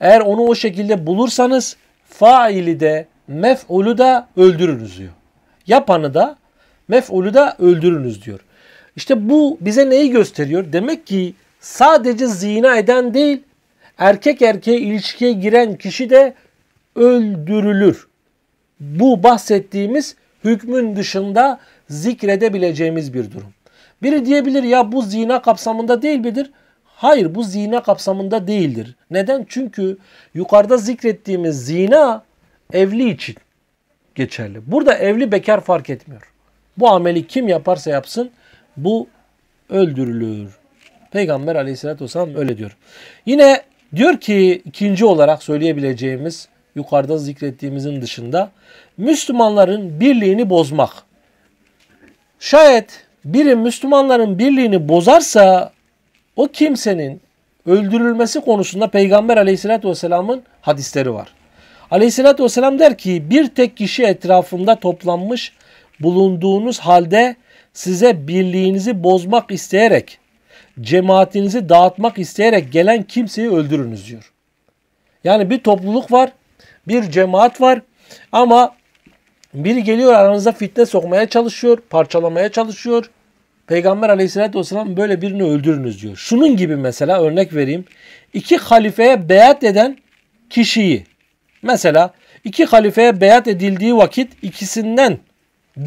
eğer onu o şekilde bulursanız faili de mef'ulu da öldürürüz diyor. Yapanı da mef'ulu da öldürürüz diyor. İşte bu bize neyi gösteriyor? Demek ki sadece zina eden değil erkek erkeğe ilişkiye giren kişi de öldürülür. Bu bahsettiğimiz hükmün dışında zikredebileceğimiz bir durum. Biri diyebilir ya bu zina kapsamında değil midir? Hayır bu zina kapsamında değildir. Neden? Çünkü yukarıda zikrettiğimiz zina evli için geçerli. Burada evli bekar fark etmiyor. Bu ameli kim yaparsa yapsın bu öldürülür. Peygamber aleyhissalatü vesselam öyle diyor. Yine diyor ki ikinci olarak söyleyebileceğimiz yukarıda zikrettiğimizin dışında Müslümanların birliğini bozmak. Şayet biri Müslümanların birliğini bozarsa o kimsenin öldürülmesi konusunda Peygamber aleyhissalatü vesselamın hadisleri var. Aleyhissalatü vesselam der ki bir tek kişi etrafında toplanmış bulunduğunuz halde size birliğinizi bozmak isteyerek, cemaatinizi dağıtmak isteyerek gelen kimseyi öldürünüz diyor. Yani bir topluluk var, bir cemaat var ama biri geliyor aranıza fitne sokmaya çalışıyor, parçalamaya çalışıyor. Peygamber aleyhissalatü vesselam böyle birini öldürünüz diyor. Şunun gibi mesela örnek vereyim. İki halifeye beyat eden kişiyi mesela iki halifeye beyat edildiği vakit ikisinden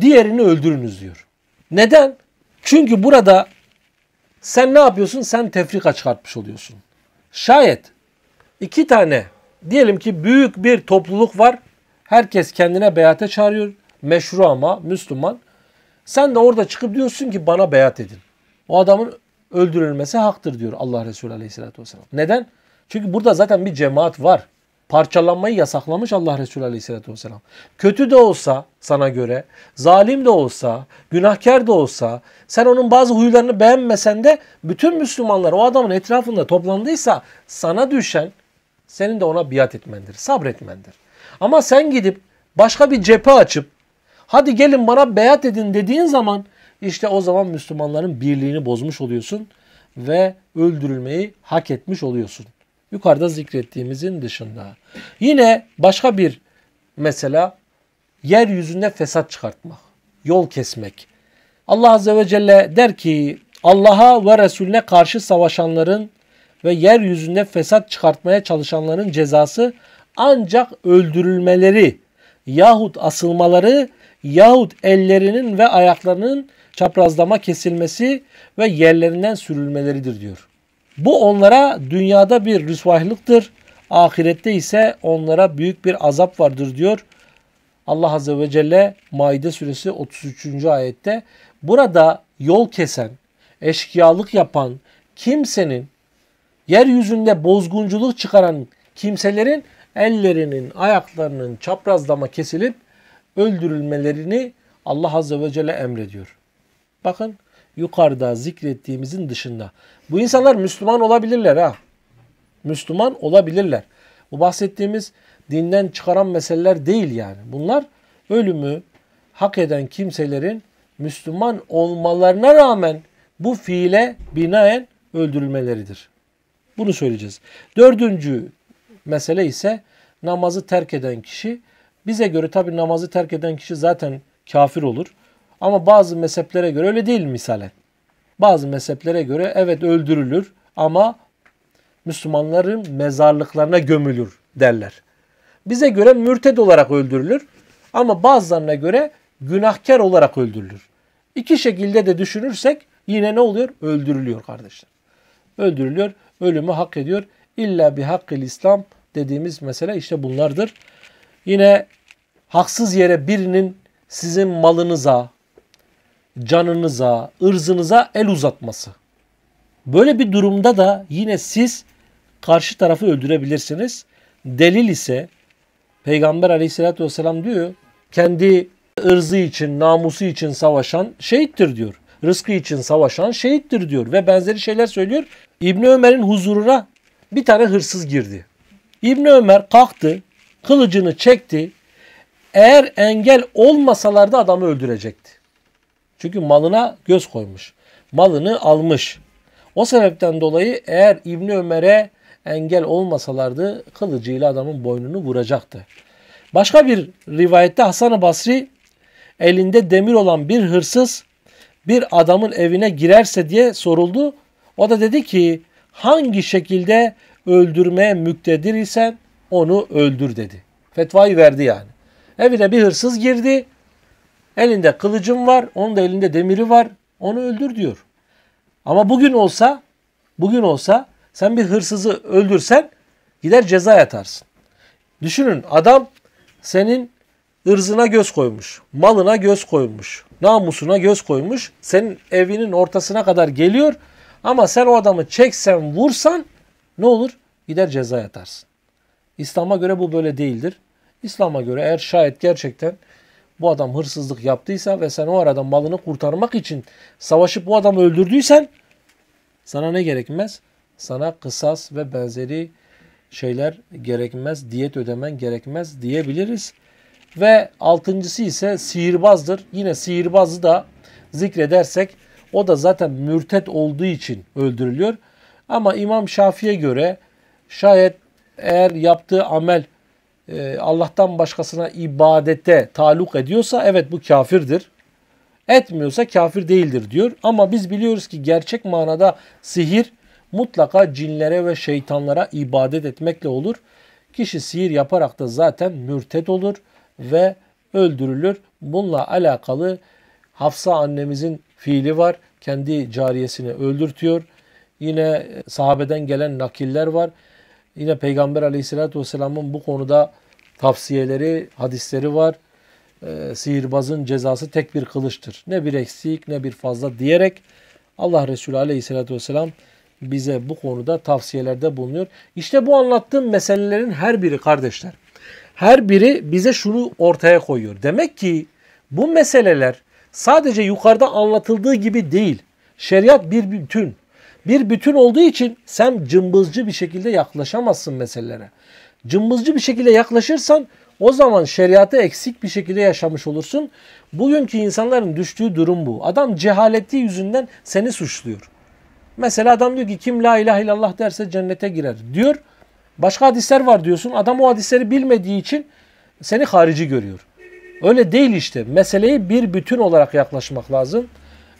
diğerini öldürünüz diyor. Neden? Çünkü burada sen ne yapıyorsun? Sen tefrika çıkartmış oluyorsun. Şayet iki tane diyelim ki büyük bir topluluk var. Herkes kendine beyate çağırıyor. Meşru ama Müslüman. Sen de orada çıkıp diyorsun ki bana beyat edin. O adamın öldürülmesi haktır diyor Allah Resulü Aleyhisselatü Vesselam. Neden? Çünkü burada zaten bir cemaat var. Parçalanmayı yasaklamış Allah Resulü Aleyhisselatü Vesselam. Kötü de olsa sana göre, zalim de olsa, günahkar da olsa, sen onun bazı huylarını beğenmesen de bütün Müslümanlar o adamın etrafında toplandıysa sana düşen senin de ona biat etmendir, sabretmendir. Ama sen gidip başka bir cephe açıp hadi gelin bana beyat edin dediğin zaman işte o zaman Müslümanların birliğini bozmuş oluyorsun ve öldürülmeyi hak etmiş oluyorsun. Yukarıda zikrettiğimizin dışında. Yine başka bir mesela yeryüzünde fesat çıkartmak, yol kesmek. Allah Azze ve Celle der ki Allah'a ve Resulüne karşı savaşanların ve yeryüzünde fesat çıkartmaya çalışanların cezası ancak öldürülmeleri yahut asılmaları yahut ellerinin ve ayaklarının çaprazlama kesilmesi ve yerlerinden sürülmeleridir diyor. Bu onlara dünyada bir rüsvahlıktır. Ahirette ise onlara büyük bir azap vardır diyor. Allah Azze ve Celle Maide suresi 33. ayette burada yol kesen, eşkıyalık yapan kimsenin yeryüzünde bozgunculuk çıkaran kimselerin ellerinin, ayaklarının çaprazlama kesilip öldürülmelerini Allah Azze ve Celle emrediyor. Bakın yukarıda zikrettiğimizin dışında. Bu insanlar Müslüman olabilirler ha. Müslüman olabilirler. Bu bahsettiğimiz dinden çıkaran meseleler değil yani. Bunlar ölümü hak eden kimselerin Müslüman olmalarına rağmen bu fiile binaen öldürülmeleridir. Bunu söyleyeceğiz. Dördüncü mesele ise namazı terk eden kişi. Bize göre tabi namazı terk eden kişi zaten kafir olur. Ama bazı mezheplere göre öyle değil misalen. Bazı mezheplere göre evet öldürülür ama Müslümanların mezarlıklarına gömülür derler. Bize göre mürted olarak öldürülür ama bazılarına göre günahkar olarak öldürülür. İki şekilde de düşünürsek yine ne oluyor? Öldürülüyor kardeşler. Öldürülüyor, ölümü hak ediyor. İlla bir hakkil İslam dediğimiz mesele işte bunlardır. Yine haksız yere birinin sizin malınıza, canınıza, ırzınıza el uzatması. Böyle bir durumda da yine siz karşı tarafı öldürebilirsiniz. Delil ise Peygamber aleyhissalatü vesselam diyor kendi ırzı için, namusu için savaşan şehittir diyor. Rızkı için savaşan şehittir diyor ve benzeri şeyler söylüyor. İbni Ömer'in huzuruna bir tane hırsız girdi. İbni Ömer kalktı, kılıcını çekti. Eğer engel olmasalardı adamı öldürecekti. Çünkü malına göz koymuş. Malını almış. O sebepten dolayı eğer İbni Ömer'e engel olmasalardı kılıcıyla adamın boynunu vuracaktı. Başka bir rivayette hasan Basri elinde demir olan bir hırsız bir adamın evine girerse diye soruldu. O da dedi ki hangi şekilde öldürmeye müktedir isen onu öldür dedi. Fetvayı verdi yani. Evine bir hırsız girdi. Elinde kılıcım var. Onun da elinde demiri var. Onu öldür diyor. Ama bugün olsa bugün olsa sen bir hırsızı öldürsen gider ceza yatarsın. Düşünün adam senin ırzına göz koymuş, malına göz koymuş, namusuna göz koymuş. Senin evinin ortasına kadar geliyor ama sen o adamı çeksen, vursan ne olur? Gider ceza yatarsın. İslam'a göre bu böyle değildir. İslam'a göre eğer şayet gerçekten bu adam hırsızlık yaptıysa ve sen o arada malını kurtarmak için savaşıp bu adamı öldürdüysen sana ne gerekmez? Sana kısas ve benzeri şeyler gerekmez, diyet ödemen gerekmez diyebiliriz. Ve altıncısı ise sihirbazdır. Yine sihirbazı da zikredersek o da zaten mürtet olduğu için öldürülüyor. Ama İmam Şafi'ye göre şayet eğer yaptığı amel e, Allah'tan başkasına ibadete taluk ediyorsa evet bu kafirdir. Etmiyorsa kafir değildir diyor. Ama biz biliyoruz ki gerçek manada sihir mutlaka cinlere ve şeytanlara ibadet etmekle olur. Kişi sihir yaparak da zaten mürtet olur ve öldürülür. Bununla alakalı Hafsa annemizin fiili var. Kendi cariyesini öldürtüyor Yine sahabeden gelen nakiller var. Yine Peygamber aleyhissalatü vesselamın bu konuda tavsiyeleri, hadisleri var. E, sihirbazın cezası tek bir kılıçtır. Ne bir eksik ne bir fazla diyerek Allah Resulü aleyhissalatü vesselam bize bu konuda tavsiyelerde bulunuyor. İşte bu anlattığım meselelerin her biri kardeşler. Her biri bize şunu ortaya koyuyor. Demek ki bu meseleler sadece yukarıda anlatıldığı gibi değil. Şeriat bir bütün bir bütün olduğu için sen cımbızcı bir şekilde yaklaşamazsın meselelere. Cımbızcı bir şekilde yaklaşırsan o zaman şeriatı eksik bir şekilde yaşamış olursun. Bugünkü insanların düştüğü durum bu. Adam cehaleti yüzünden seni suçluyor. Mesela adam diyor ki kim la ilahe illallah derse cennete girer diyor. Başka hadisler var diyorsun. Adam o hadisleri bilmediği için seni harici görüyor. Öyle değil işte. Meseleyi bir bütün olarak yaklaşmak lazım.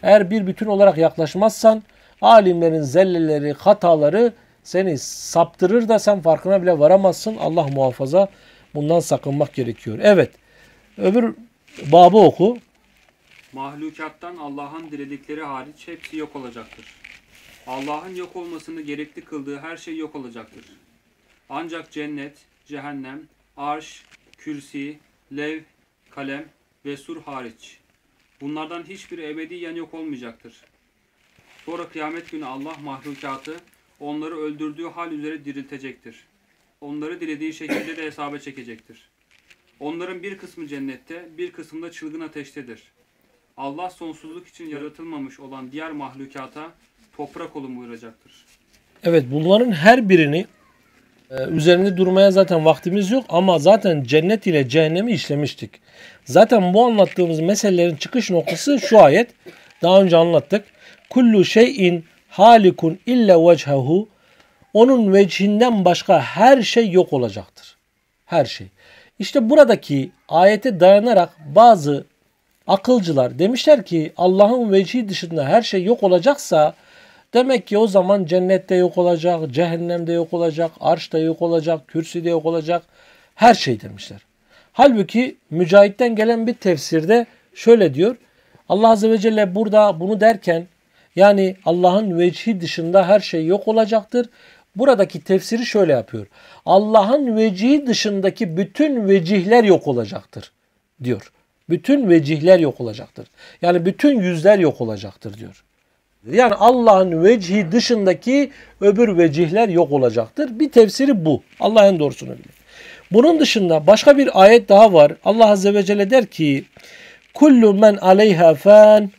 Eğer bir bütün olarak yaklaşmazsan Alimlerin zelleleri, hataları seni saptırır da sen farkına bile varamazsın. Allah muhafaza bundan sakınmak gerekiyor. Evet. Öbür babı oku. Mahlukattan Allah'ın diledikleri hariç hepsi yok olacaktır. Allah'ın yok olmasını gerekli kıldığı her şey yok olacaktır. Ancak cennet, cehennem, arş, kürsi, lev, kalem ve sur hariç. Bunlardan hiçbir ebediyen yok olmayacaktır. Sonra kıyamet günü Allah mahlukatı onları öldürdüğü hal üzere diriltecektir. Onları dilediği şekilde de hesaba çekecektir. Onların bir kısmı cennette, bir kısmı da çılgın ateştedir. Allah sonsuzluk için yaratılmamış olan diğer mahlukata toprak olun buyuracaktır. Evet bunların her birini e, üzerinde durmaya zaten vaktimiz yok ama zaten cennet ile cehennemi işlemiştik. Zaten bu anlattığımız meselelerin çıkış noktası şu ayet. Daha önce anlattık kullu şeyin halikun illa vechehu onun vecihinden başka her şey yok olacaktır. Her şey. İşte buradaki ayete dayanarak bazı akılcılar demişler ki Allah'ın vecihi dışında her şey yok olacaksa demek ki o zaman cennette yok olacak, cehennemde yok olacak, arşta yok olacak, kürsüde yok olacak her şey demişler. Halbuki Mücahit'ten gelen bir tefsirde şöyle diyor. Allah Azze ve Celle burada bunu derken yani Allah'ın vecihi dışında her şey yok olacaktır. Buradaki tefsiri şöyle yapıyor. Allah'ın vecihi dışındaki bütün vecihler yok olacaktır diyor. Bütün vecihler yok olacaktır. Yani bütün yüzler yok olacaktır diyor. Yani Allah'ın vecihi dışındaki öbür vecihler yok olacaktır. Bir tefsiri bu. Allah en doğrusunu bilir. Bunun dışında başka bir ayet daha var. Allah Azze ve Celle der ki: "Kullu men aleyha fan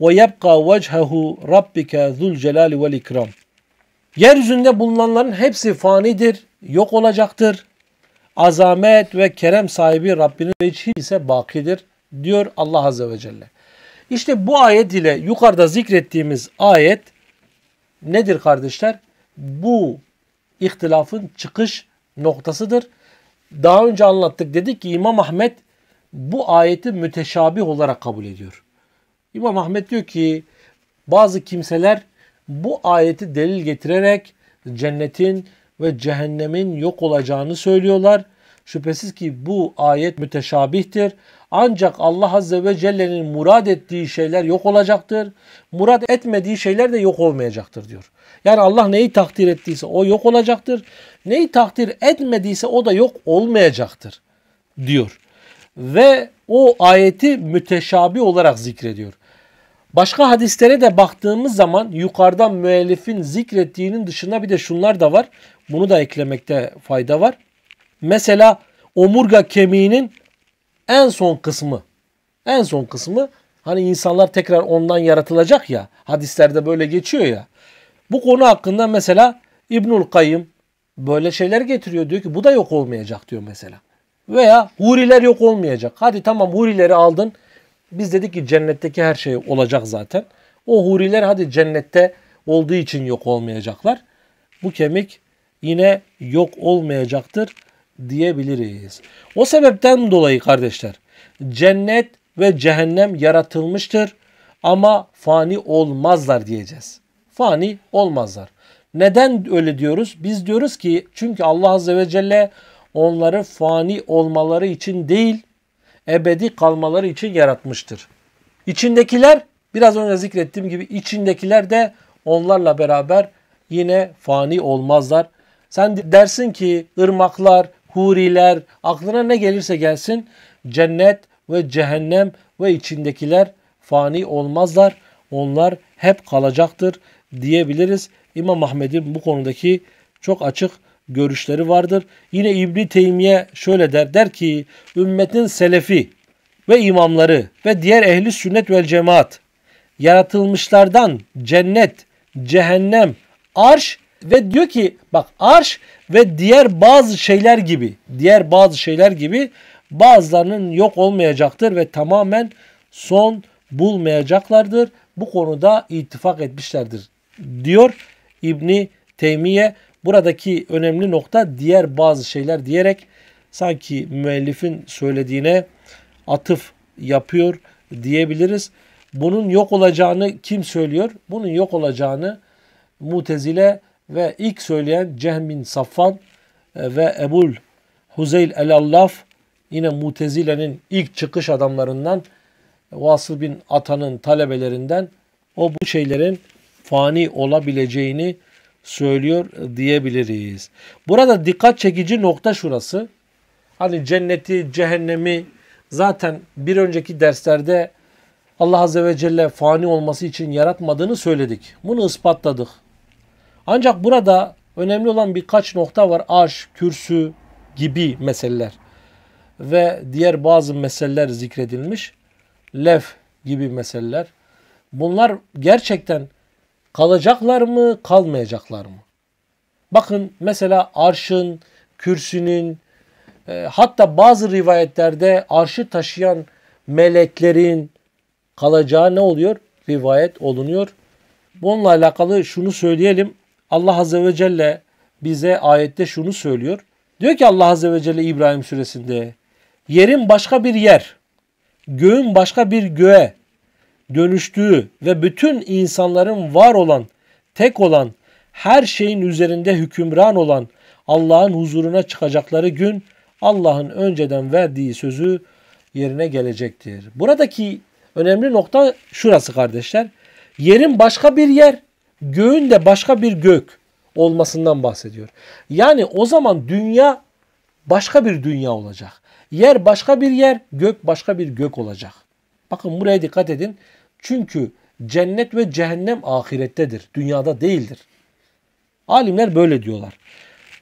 ve yebqa vechehu rabbike zul celali vel ikram. Yeryüzünde bulunanların hepsi fanidir, yok olacaktır. Azamet ve kerem sahibi Rabbinin vecihi ise bakidir diyor Allah Azze ve Celle. İşte bu ayet ile yukarıda zikrettiğimiz ayet nedir kardeşler? Bu ihtilafın çıkış noktasıdır. Daha önce anlattık dedik ki İmam Ahmet bu ayeti müteşabih olarak kabul ediyor. İmam Ahmet diyor ki bazı kimseler bu ayeti delil getirerek cennetin ve cehennemin yok olacağını söylüyorlar. Şüphesiz ki bu ayet müteşabihtir. Ancak Allah Azze ve Celle'nin murad ettiği şeyler yok olacaktır. Murad etmediği şeyler de yok olmayacaktır diyor. Yani Allah neyi takdir ettiyse o yok olacaktır. Neyi takdir etmediyse o da yok olmayacaktır diyor ve o ayeti müteşabi olarak zikrediyor. Başka hadislere de baktığımız zaman yukarıdan müellifin zikrettiğinin dışında bir de şunlar da var. Bunu da eklemekte fayda var. Mesela omurga kemiğinin en son kısmı. En son kısmı hani insanlar tekrar ondan yaratılacak ya. Hadislerde böyle geçiyor ya. Bu konu hakkında mesela İbnül Kayyım böyle şeyler getiriyor. Diyor ki bu da yok olmayacak diyor mesela. Veya huriler yok olmayacak. Hadi tamam hurileri aldın. Biz dedik ki cennetteki her şey olacak zaten. O huriler hadi cennette olduğu için yok olmayacaklar. Bu kemik yine yok olmayacaktır diyebiliriz. O sebepten dolayı kardeşler cennet ve cehennem yaratılmıştır ama fani olmazlar diyeceğiz. Fani olmazlar. Neden öyle diyoruz? Biz diyoruz ki çünkü Allah Azze ve Celle onların fani olmaları için değil, ebedi kalmaları için yaratmıştır. İçindekiler, biraz önce zikrettiğim gibi içindekiler de onlarla beraber yine fani olmazlar. Sen dersin ki ırmaklar, huriler, aklına ne gelirse gelsin cennet ve cehennem ve içindekiler fani olmazlar. Onlar hep kalacaktır diyebiliriz. İmam Ahmed'in bu konudaki çok açık görüşleri vardır. Yine İbni Teymiye şöyle der. Der ki ümmetin selefi ve imamları ve diğer ehli sünnet vel cemaat yaratılmışlardan cennet, cehennem, arş ve diyor ki bak arş ve diğer bazı şeyler gibi diğer bazı şeyler gibi bazılarının yok olmayacaktır ve tamamen son bulmayacaklardır. Bu konuda ittifak etmişlerdir diyor İbni Teymiye Buradaki önemli nokta diğer bazı şeyler diyerek sanki müellifin söylediğine atıf yapıyor diyebiliriz. Bunun yok olacağını kim söylüyor? Bunun yok olacağını Mutezile ve ilk söyleyen Cehmin bin Safvan e, ve Ebul Huzeyl el-Allaf yine Mutezile'nin ilk çıkış adamlarından Vasıl bin Atan'ın talebelerinden o bu şeylerin fani olabileceğini söylüyor diyebiliriz. Burada dikkat çekici nokta şurası. Hani cenneti, cehennemi zaten bir önceki derslerde Allah Azze ve Celle fani olması için yaratmadığını söyledik. Bunu ispatladık. Ancak burada önemli olan birkaç nokta var. Arş, kürsü gibi meseleler ve diğer bazı meseleler zikredilmiş. Lef gibi meseleler. Bunlar gerçekten Kalacaklar mı, kalmayacaklar mı? Bakın mesela arşın, kürsünün, e, hatta bazı rivayetlerde arşı taşıyan meleklerin kalacağı ne oluyor? Rivayet olunuyor. Bununla alakalı şunu söyleyelim. Allah Azze ve Celle bize ayette şunu söylüyor. Diyor ki Allah Azze ve Celle İbrahim suresinde yerin başka bir yer, göğün başka bir göğe dönüştüğü ve bütün insanların var olan, tek olan, her şeyin üzerinde hükümran olan Allah'ın huzuruna çıkacakları gün Allah'ın önceden verdiği sözü yerine gelecektir. Buradaki önemli nokta şurası kardeşler. Yerin başka bir yer, göğün de başka bir gök olmasından bahsediyor. Yani o zaman dünya başka bir dünya olacak. Yer başka bir yer, gök başka bir gök olacak. Bakın buraya dikkat edin. Çünkü cennet ve cehennem ahirettedir, dünyada değildir. Alimler böyle diyorlar.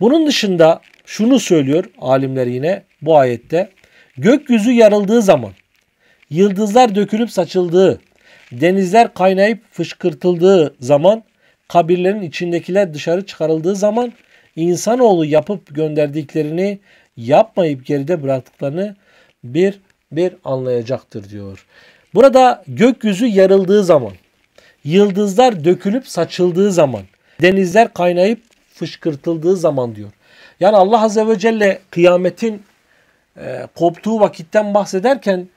Bunun dışında şunu söylüyor alimler yine bu ayette. Gökyüzü yarıldığı zaman, yıldızlar dökülüp saçıldığı, denizler kaynayıp fışkırtıldığı zaman, kabirlerin içindekiler dışarı çıkarıldığı zaman, insanoğlu yapıp gönderdiklerini yapmayıp geride bıraktıklarını bir bir anlayacaktır diyor. Burada gökyüzü yarıldığı zaman, yıldızlar dökülüp saçıldığı zaman, denizler kaynayıp fışkırtıldığı zaman diyor. Yani Allah Azze ve Celle kıyametin e, koptuğu vakitten bahsederken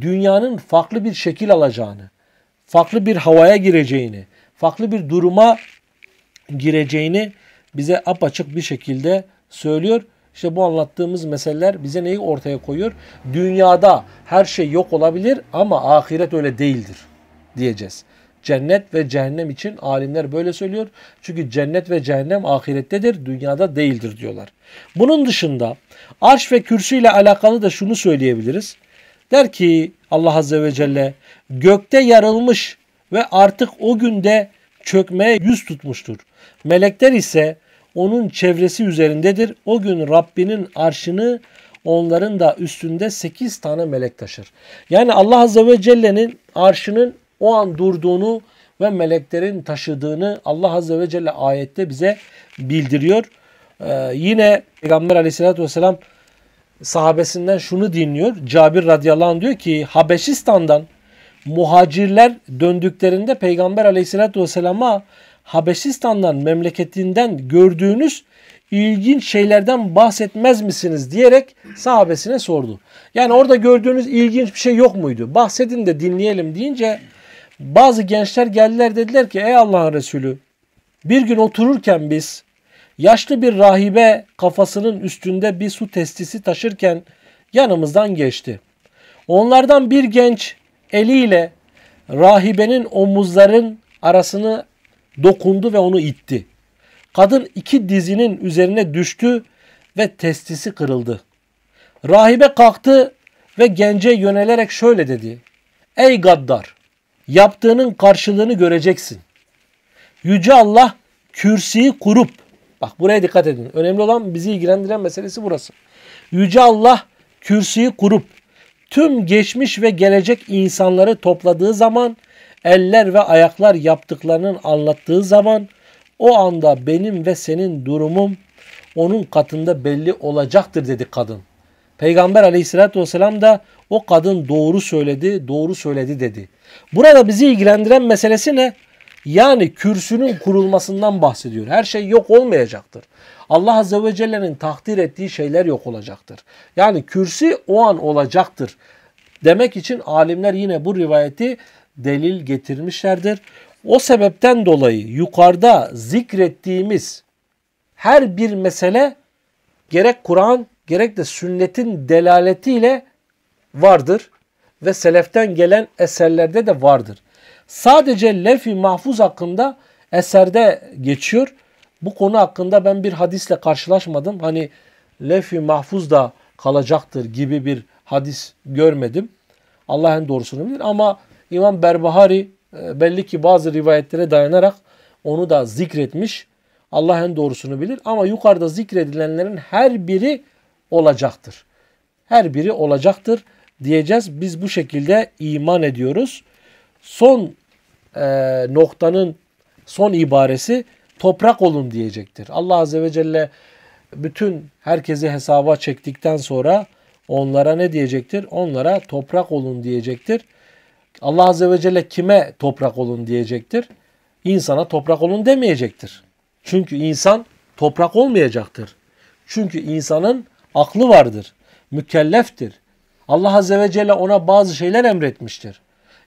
dünyanın farklı bir şekil alacağını, farklı bir havaya gireceğini, farklı bir duruma gireceğini bize apaçık bir şekilde söylüyor. İşte bu anlattığımız meseleler bize neyi ortaya koyuyor? Dünyada her şey yok olabilir ama ahiret öyle değildir diyeceğiz. Cennet ve cehennem için alimler böyle söylüyor. Çünkü cennet ve cehennem ahirettedir, dünyada değildir diyorlar. Bunun dışında arş ve kürsü ile alakalı da şunu söyleyebiliriz. Der ki Allah Azze ve Celle gökte yarılmış ve artık o günde çökmeye yüz tutmuştur. Melekler ise onun çevresi üzerindedir. O gün Rabbinin arşını onların da üstünde 8 tane melek taşır. Yani Allah Azze ve Celle'nin arşının o an durduğunu ve meleklerin taşıdığını Allah Azze ve Celle ayette bize bildiriyor. Ee, yine Peygamber Aleyhisselatü Vesselam sahabesinden şunu dinliyor. Cabir radıyallahu anh diyor ki Habeşistan'dan muhacirler döndüklerinde Peygamber aleyhissalatü vesselama Habeşistan'dan memleketinden gördüğünüz ilginç şeylerden bahsetmez misiniz diyerek sahabesine sordu. Yani orada gördüğünüz ilginç bir şey yok muydu? Bahsedin de dinleyelim deyince bazı gençler geldiler dediler ki ey Allah'ın Resulü bir gün otururken biz yaşlı bir rahibe kafasının üstünde bir su testisi taşırken yanımızdan geçti. Onlardan bir genç eliyle rahibenin omuzların arasını dokundu ve onu itti. Kadın iki dizinin üzerine düştü ve testisi kırıldı. Rahibe kalktı ve gence yönelerek şöyle dedi. Ey gaddar! Yaptığının karşılığını göreceksin. Yüce Allah kürsüyü kurup, bak buraya dikkat edin. Önemli olan bizi ilgilendiren meselesi burası. Yüce Allah kürsüyü kurup, tüm geçmiş ve gelecek insanları topladığı zaman Eller ve ayaklar yaptıklarının anlattığı zaman o anda benim ve senin durumum onun katında belli olacaktır dedi kadın. Peygamber aleyhissalatü vesselam da o kadın doğru söyledi, doğru söyledi dedi. Burada bizi ilgilendiren meselesi ne? Yani kürsünün kurulmasından bahsediyor. Her şey yok olmayacaktır. Allah Azze ve Celle'nin takdir ettiği şeyler yok olacaktır. Yani kürsi o an olacaktır. Demek için alimler yine bu rivayeti delil getirmişlerdir. O sebepten dolayı yukarıda zikrettiğimiz her bir mesele gerek Kur'an gerek de sünnetin delaletiyle vardır ve seleften gelen eserlerde de vardır. Sadece lef-i mahfuz hakkında eserde geçiyor. Bu konu hakkında ben bir hadisle karşılaşmadım. Hani lef-i mahfuz da kalacaktır gibi bir hadis görmedim. Allah en doğrusunu bilir ama İmam Berbahari e, belli ki bazı rivayetlere dayanarak onu da zikretmiş. Allah en doğrusunu bilir ama yukarıda zikredilenlerin her biri olacaktır. Her biri olacaktır diyeceğiz. Biz bu şekilde iman ediyoruz. Son e, noktanın son ibaresi toprak olun diyecektir. Allah Azze ve Celle bütün herkesi hesaba çektikten sonra onlara ne diyecektir? Onlara toprak olun diyecektir. Allah Azze ve Celle kime toprak olun diyecektir? İnsana toprak olun demeyecektir. Çünkü insan toprak olmayacaktır. Çünkü insanın aklı vardır, mükelleftir. Allah Azze ve Celle ona bazı şeyler emretmiştir.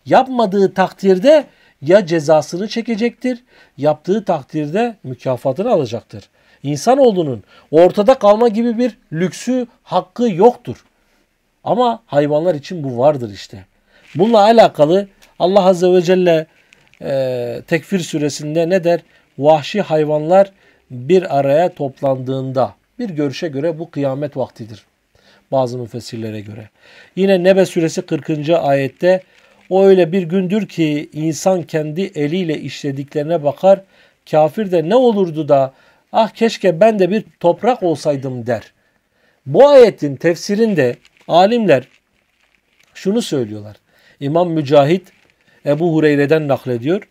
Yapmadığı takdirde ya cezasını çekecektir, yaptığı takdirde mükafatını alacaktır. İnsanoğlunun ortada kalma gibi bir lüksü, hakkı yoktur. Ama hayvanlar için bu vardır işte. Bununla alakalı Allah Azze ve Celle e, Tekfir suresinde ne der? Vahşi hayvanlar bir araya toplandığında bir görüşe göre bu kıyamet vaktidir. Bazı müfessirlere göre. Yine Nebe suresi 40. ayette o öyle bir gündür ki insan kendi eliyle işlediklerine bakar. Kafir de ne olurdu da ah keşke ben de bir toprak olsaydım der. Bu ayetin tefsirinde alimler şunu söylüyorlar. İmam Mücahit Ebu Hureyre'den naklediyor.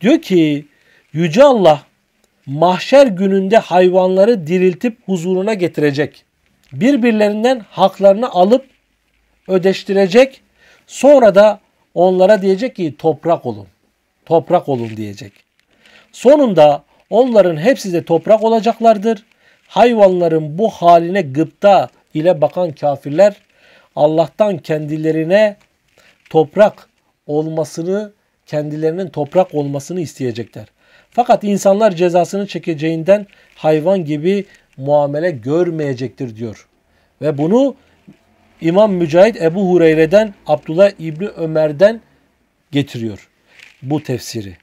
Diyor ki Yüce Allah mahşer gününde hayvanları diriltip huzuruna getirecek. Birbirlerinden haklarını alıp ödeştirecek. Sonra da onlara diyecek ki toprak olun. Toprak olun diyecek. Sonunda onların hepsi de toprak olacaklardır. Hayvanların bu haline gıpta ile bakan kafirler Allah'tan kendilerine toprak olmasını kendilerinin toprak olmasını isteyecekler. Fakat insanlar cezasını çekeceğinden hayvan gibi muamele görmeyecektir diyor. Ve bunu İmam Mücahit Ebu Hureyre'den Abdullah İbni Ömer'den getiriyor bu tefsiri.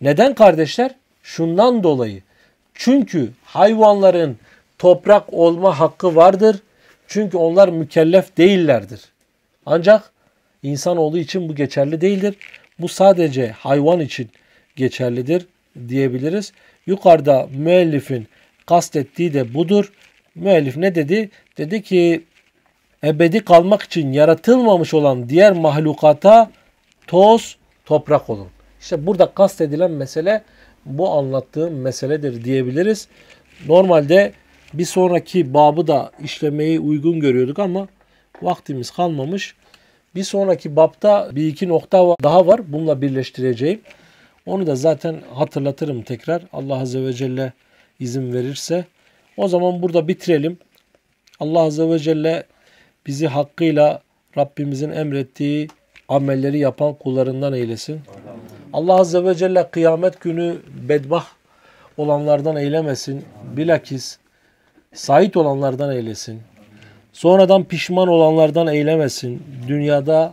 Neden kardeşler? Şundan dolayı. Çünkü hayvanların toprak olma hakkı vardır. Çünkü onlar mükellef değillerdir. Ancak İnsanoğlu için bu geçerli değildir. Bu sadece hayvan için geçerlidir diyebiliriz. Yukarıda müellifin kastettiği de budur. Müellif ne dedi? Dedi ki ebedi kalmak için yaratılmamış olan diğer mahlukata toz, toprak olun. İşte burada kastedilen mesele bu anlattığım meseledir diyebiliriz. Normalde bir sonraki babı da işlemeyi uygun görüyorduk ama vaktimiz kalmamış. Bir sonraki bapta bir iki nokta daha var. Bununla birleştireceğim. Onu da zaten hatırlatırım tekrar. Allah Azze ve Celle izin verirse. O zaman burada bitirelim. Allah Azze ve Celle bizi hakkıyla Rabbimizin emrettiği amelleri yapan kullarından eylesin. Allah Azze ve Celle kıyamet günü bedbah olanlardan eylemesin. Bilakis sahit olanlardan eylesin. Sonradan pişman olanlardan eylemesin. Dünyada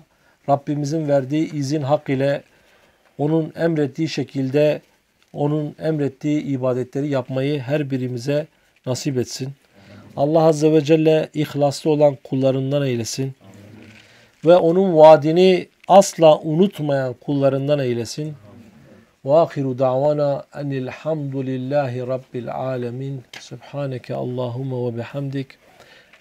Rabbimizin verdiği izin hak ile onun emrettiği şekilde onun emrettiği ibadetleri yapmayı her birimize nasip etsin. Allah Azze ve Celle ihlaslı olan kullarından eylesin. Ve onun vaadini asla unutmayan kullarından eylesin. وآخر دعوانا أن الحمد لله رب العالمين سبحانك اللهم وبحمدك